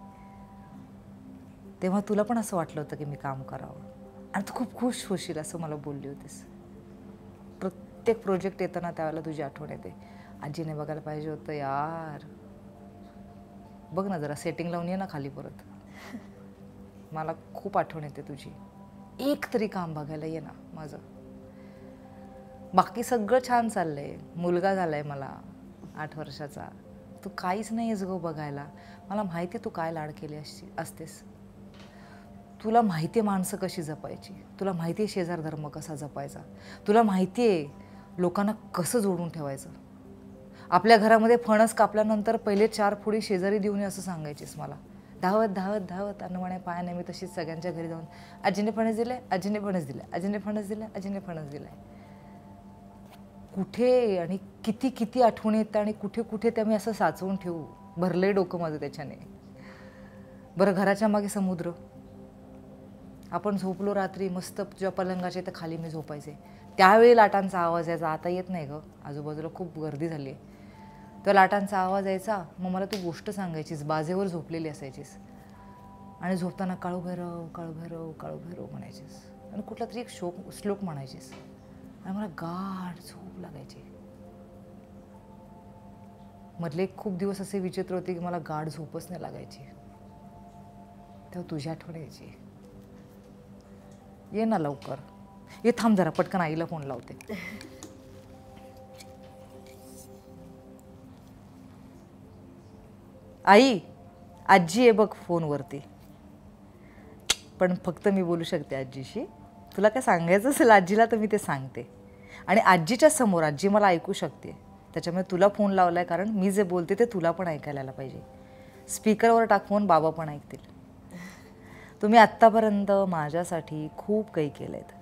तेव्हा तुला पण असं वाटलं होतं की मी काम करावं आणि तू खूप खुश होशील असं मला बोलली होतीस प्रत्येक प्रोजेक्ट येताना त्यावेळेला तुझी आठवण येते आजीने बघायला पाहिजे होतं यार बघ ना जरा सेटिंग लावून ये ना खाली परत मला खूप आठवण येते तुझी एक तरी काम बघायला ये ना माझं बाकी सगळं छान चाललं आहे मुलगा झाला आहे मला आठ वर्षाचा तू काहीच नाही आहेस गो बघायला मला माहिती तू काय लाड केली असशी असतेस तुला माहिती आहे माणसं कशी जपायची तुला माहिती आहे शेजार धर्म कसा जपायचा तुला माहिती आहे लोकांना कसं जोडून ठेवायचं आपल्या घरामध्ये फणस कापल्यानंतर पहिले चार फुडी शेजारी देऊन असं सांगायचीस मला धावत धावत धावत अन्नवाण्या पायाने मी तशीच सगळ्यांच्या घरी जाऊन आजीने फणस दिले आजीने फणस दिलं आजीने फणस दिला आजीने फणस दिलाय कुठे आणि किती किती आठवणी येतात आणि कुठे कुठे त्या मी असं साचवून ठेवू भरले डोकं माझं त्याच्याने बरं घराच्या मागे समुद्र आपण झोपलो रात्री मस्त जेव्हा पलंगाचे तर खाली मी झोपायचे त्यावेळी लाटांचा आवाज यायचा आता येत नाही गं आजूबाजूला खूप गर्दी झाली आहे तेव्हा लाटांचा आवाज यायचा मग मला तू गोष्ट सांगायचीस बाजेवर झोपलेली असायचीस आणि झोपताना काळूभैरव काळूभैरव काळूभैरव म्हणायचीस आणि कुठला तरी एक शोक श्लोक म्हणायचीस आणि मला गाढ झोप खूप मधले खूप दिवस असे विचित्र होते की मला गाढ झोपच नाही लागायची तेव्हा तुझ्या आठवण यायची ये ना लवकर ये थांब जरा पटकन आईला फोन लावते आई आजी आहे बघ फोनवरती पण फक्त मी बोलू शकते आजीशी तुला काय सांगायचं असेल आजीला तर मी ते सांगते आणि आजीच्या समोर आजी मला ऐकू शकते त्याच्यामुळे तुला फोन लावला आहे कारण मी जे बोलते ते तुला पण ऐकायला पाहिजे स्पीकरवर टाकवून बाबा पण ऐकतील तुम्ही आत्तापर्यंत माझ्यासाठी खूप काही केलं आहेत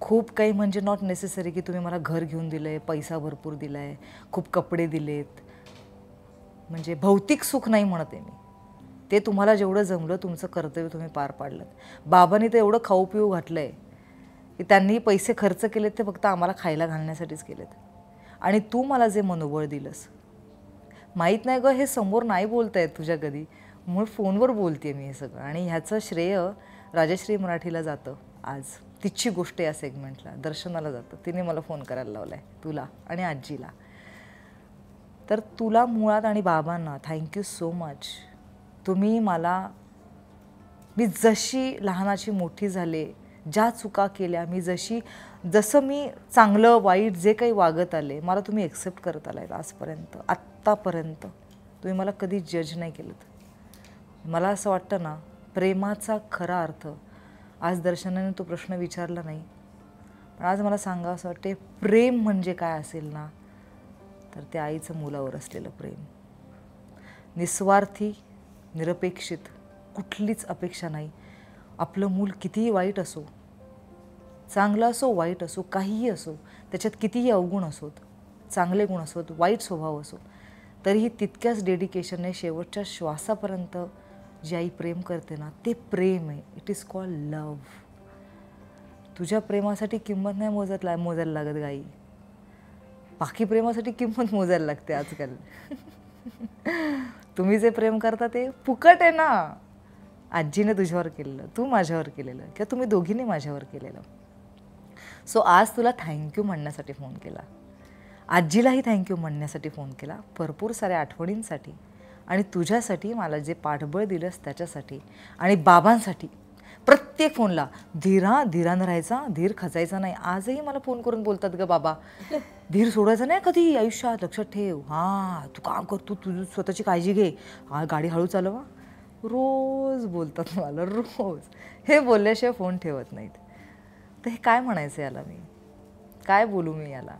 खूप काही म्हणजे नॉट नेसेसरी की तुम्ही मला घर घेऊन दिलं आहे पैसा भरपूर दिला आहे खूप कपडे दिलेत म्हणजे भौतिक सुख नाही म्हणत आहे मी ते तुम्हाला जेवढं जमलं तुमचं कर्तव्य तुम्ही पार पाडलं बाबांनी तर एवढं खाऊ पिऊ घातलं आहे की त्यांनी पैसे खर्च केलेत ते फक्त आम्हाला खायला घालण्यासाठीच केलेत आणि तू मला जे मनोबळ दिलंस माहीत नाही गं हे समोर नाही बोलत आहेत तुझ्या कधी मूळ फोनवर बोलते मी हे सगळं आणि ह्याचं श्रेय राजश्री मराठीला जातं आज तिची गोष्ट या सेगमेंटला दर्शनाला जातं तिने मला फोन करायला लावला आहे तुला आणि आजीला तर तुला मुळात आणि बाबांना थँक्यू सो मच तुम्ही मला मी जशी लहानाची मोठी झाले ज्या चुका केल्या मी जशी जसं मी चांगलं वाईट जे काही वागत आले मला तुम्ही एक्सेप्ट करत आहे आजपर्यंत आत्तापर्यंत तुम्ही मला कधी जज नाही केलं मला असं वाटतं ना प्रेमाचा खरा अर्थ आज दर्शनाने तो प्रश्न विचारला नाही पण आज मला सांगा असं वाटते प्रेम म्हणजे काय असेल ना तर त्या आईचं मुलावर असलेलं प्रेम निस्वार्थी निरपेक्षित कुठलीच अपेक्षा नाही आपलं मूल कितीही वाईट असो चांगलं असो वाईट असो काहीही असो त्याच्यात कितीही अवगुण असोत चांगले गुण असोत वाईट स्वभाव असो तरीही तितक्याच डेडिकेशनने शेवटच्या श्वासापर्यंत जी आई प्रेम करते ना ते प्रेम आहे इट इज कॉल लव्ह तुझ्या प्रेमासाठी किंमत नाही मोजत ला मोजायला लागत गाई बाकी प्रेमासाठी किंमत मोजायला लागते आजकाल तुम्ही जे प्रेम करता ते फुकट आहे ना आजीने तुझ्यावर केलेलं तू माझ्यावर केलेलं किंवा तुम्ही दोघींनी माझ्यावर केलेलं सो आज तुला थँक्यू म्हणण्यासाठी फोन केला आजीलाही थँक्यू म्हणण्यासाठी फोन केला भरपूर साऱ्या आठवणींसाठी आणि तुझ्यासाठी मला जे पाठबळ दिलंस त्याच्यासाठी आणि बाबांसाठी प्रत्येक फोनला धीरा धीरानं राहायचा धीर खचायचा नाही आजही मला फोन करून बोलतात ग बाबा धीर सोडायचा नाही कधी आयुष्यात लक्षात ठेव हां तू काम कर तू तुझी स्वतःची काळजी घे हा गाडी हळू चालवा रोज बोलतात मला रोज हे बोलल्याशिवाय फोन ठेवत नाहीत तर हे काय म्हणायचं याला मी काय बोलू मी याला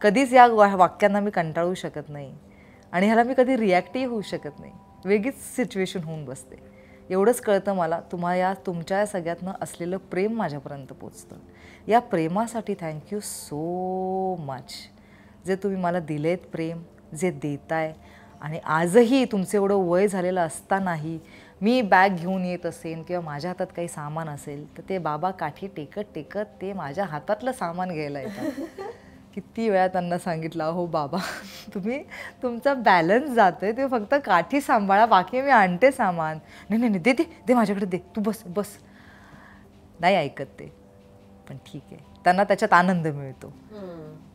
कधीच या वाक्यांना मी कंटाळू शकत नाही आणि ह्याला मी कधी रिॲक्टही होऊ शकत नाही वेगळीच सिच्युएशन होऊन बसते एवढंच कळतं मला तुम्हा या तुमच्या या सगळ्यातनं असलेलं प्रेम माझ्यापर्यंत पोचतं या प्रेमासाठी थँक्यू सो मच जे तुम्ही मला दिलेत प्रेम जे देताय आणि आजही तुमचं एवढं वय झालेलं असतानाही मी बॅग घेऊन येत असेन किंवा माझ्या हातात काही सामान असेल तर ते बाबा काठी टेकत टेकत ते माझ्या हातातलं सामान घ्यायला येतात किती वेळा त्यांना सांगितलं हो बाबा तुम्ही तुमचा बॅलन्स आहे ते फक्त काठी सांभाळा बाकी मी आणते सामान नाही नाही नाही दे दे दे माझ्याकडे दे तू बस बस नाही ऐकत ते पण ठीक आहे त्यांना त्याच्यात आनंद मिळतो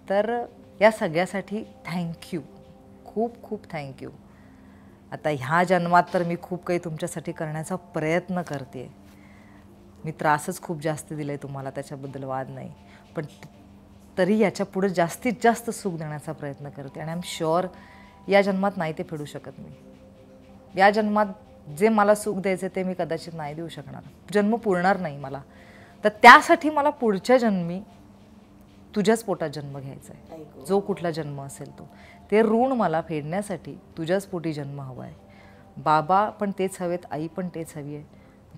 तर या सगळ्यासाठी थँक्यू खूप खूप थँक्यू आता ह्या जन्मात तर मी खूप काही तुमच्यासाठी करण्याचा प्रयत्न करते मी त्रासच खूप जास्त दिला आहे तुम्हाला त्याच्याबद्दल वाद नाही पण तरी याच्या पुढे जास्तीत जास्त सुख देण्याचा प्रयत्न करते आणि आय एम शुअर या जन्मात नाही ते फेडू शकत मी या जन्मात जे मला सुख द्यायचं ते मी कदाचित नाही देऊ शकणार जन्म पुरणार नाही मला तर त्यासाठी मला पुढच्या जन्मी तुझ्याच पोटात जन्म घ्यायचा आहे हो. जो कुठला जन्म असेल तो ते ऋण मला फेडण्यासाठी तुझ्याच पोटी जन्म हवा आहे बाबा पण तेच हवेत आई पण तेच हवी आहे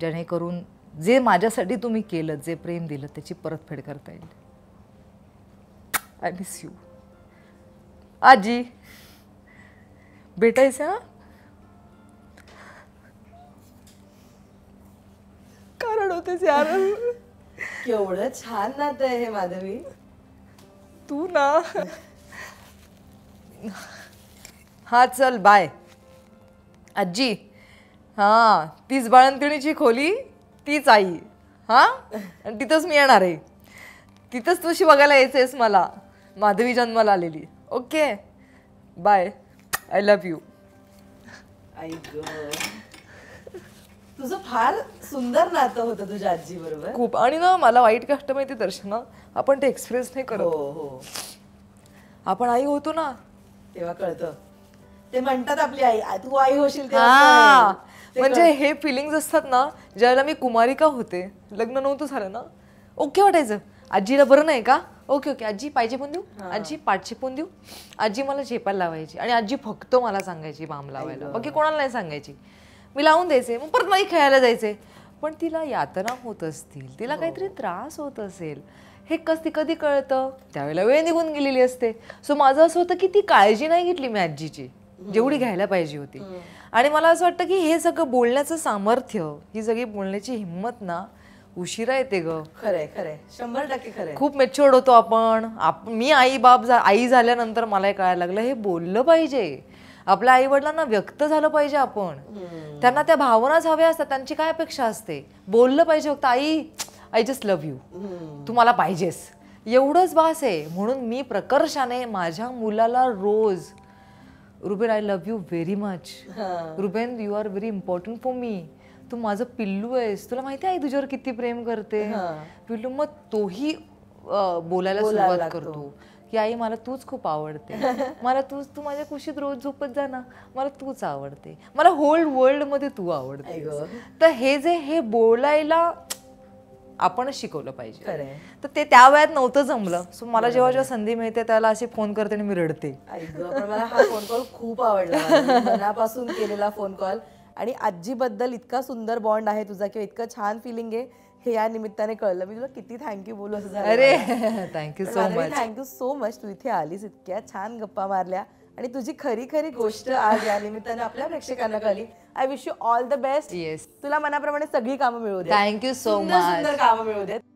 जेणेकरून जे माझ्यासाठी तुम्ही केलं जे प्रेम दिलं त्याची परतफेड करता येईल आय मिस यू आजी भेटायचं ना कारण होते केवढ केवढं छान नातं आहे हे माधवी तू ना हा चल बाय आजी हां तीच बाळंतिणीची खोली तीच आई हां आणि तिथंच मी येणार आहे तिथंच तुझी बघायला यायचं आहेस मला माधवी जन्माला आलेली okay bye I love you आई तुझं फार सुंदर नातं होतं तुझ्या आजी बरोबर खूप आणि ना मला वाईट कष्ट माहिती दर्शना आपण ते एक्सप्रेस नाही करत हो हो आपण आई होतो ना तेव्हा कळतं ते म्हणतात आपली आई तू आई होशील म्हणजे हे फिलिंग असतात ना ज्यावेळेला मी कुमारिका होते लग्न नव्हतं झालं ना ओके वाटायचं आजीला बरं नाही का ओके ओके आजी पाहिजे पण देऊ आजी पाठ पण देऊ आजी मला झेपायला लावायची आणि आजी फक्त मला सांगायची बाम लावायला बाकी कोणाला नाही सांगायची मी लावून द्यायचे मग परत नाही खेळायला जायचे पण तिला यातना होत असतील तिला हो. काहीतरी त्रास होत असेल हे कस कधी कळतं त्यावेळेला वेळ निघून गेलेली असते सो माझं असं होतं की ती काळजी नाही घेतली मी आजीची जेवढी घ्यायला पाहिजे होती आणि मला असं वाटतं की हे सगळं बोलण्याचं सामर्थ्य ही सगळी बोलण्याची हिंमत ना उशिरा येते ग खरे खरे शंभर टक्के खरं खूप मेच्युअर्ड होतो आपण आप मी आई बाप जा, आई झाल्यानंतर मला कळायला लागलं हे बोललं पाहिजे आपल्या आई वडिलांना व्यक्त झालं पाहिजे आपण त्यांना त्या भावनाच हव्या असतात त्यांची काय अपेक्षा असते बोललं पाहिजे फक्त आई आय जस्ट लव्ह यू तू मला पाहिजेस एवढंच बास आहे म्हणून मी प्रकर्षाने माझ्या मुलाला रोज Ruben I love you very much Ruben you are very important for me तू माझं पिल्लू आहेस तुला माहिती आहे तुझ्यावर किती प्रेम करते पिल्लू मग तोही बोलायला सुरुवात करतो की आई मला तूच खूप आवडते मला तूच तू माझ्या कुशीत रोज झोपत जा ना मला तूच आवडते मला वर्ल्ड वर्ल्डमध्ये तू आवडते तर हे जे हे बोलायला आपण शिकवलं पाहिजे तर ते त्या वयात नव्हतं जमलं सो मला जेव्हा जेव्हा संधी मिळते त्याला असे फोन करते आणि मी रडते मला हा फोन कॉल खूप आवडला मनापासून केलेला फोन कॉल आणि आजीबद्दल इतका सुंदर बॉन्ड आहे तुझा किंवा इतकं छान फिलिंग आहे हे या निमित्ताने कळलं मी तुला किती थँक्यू बोलू असं अरे thank you so much thank you so much तू इथे आलीस इतक्या छान गप्पा मारल्या आणि तुझी खरी खरी गोष्ट आज या निमित्तानं आपल्या प्रेक्षकांना कळली I wish you all the best yes तुला मनाप्रमाणे सगळी कामं मिळू दे थँक्यू सो मच सुंदर कामं मिळू देत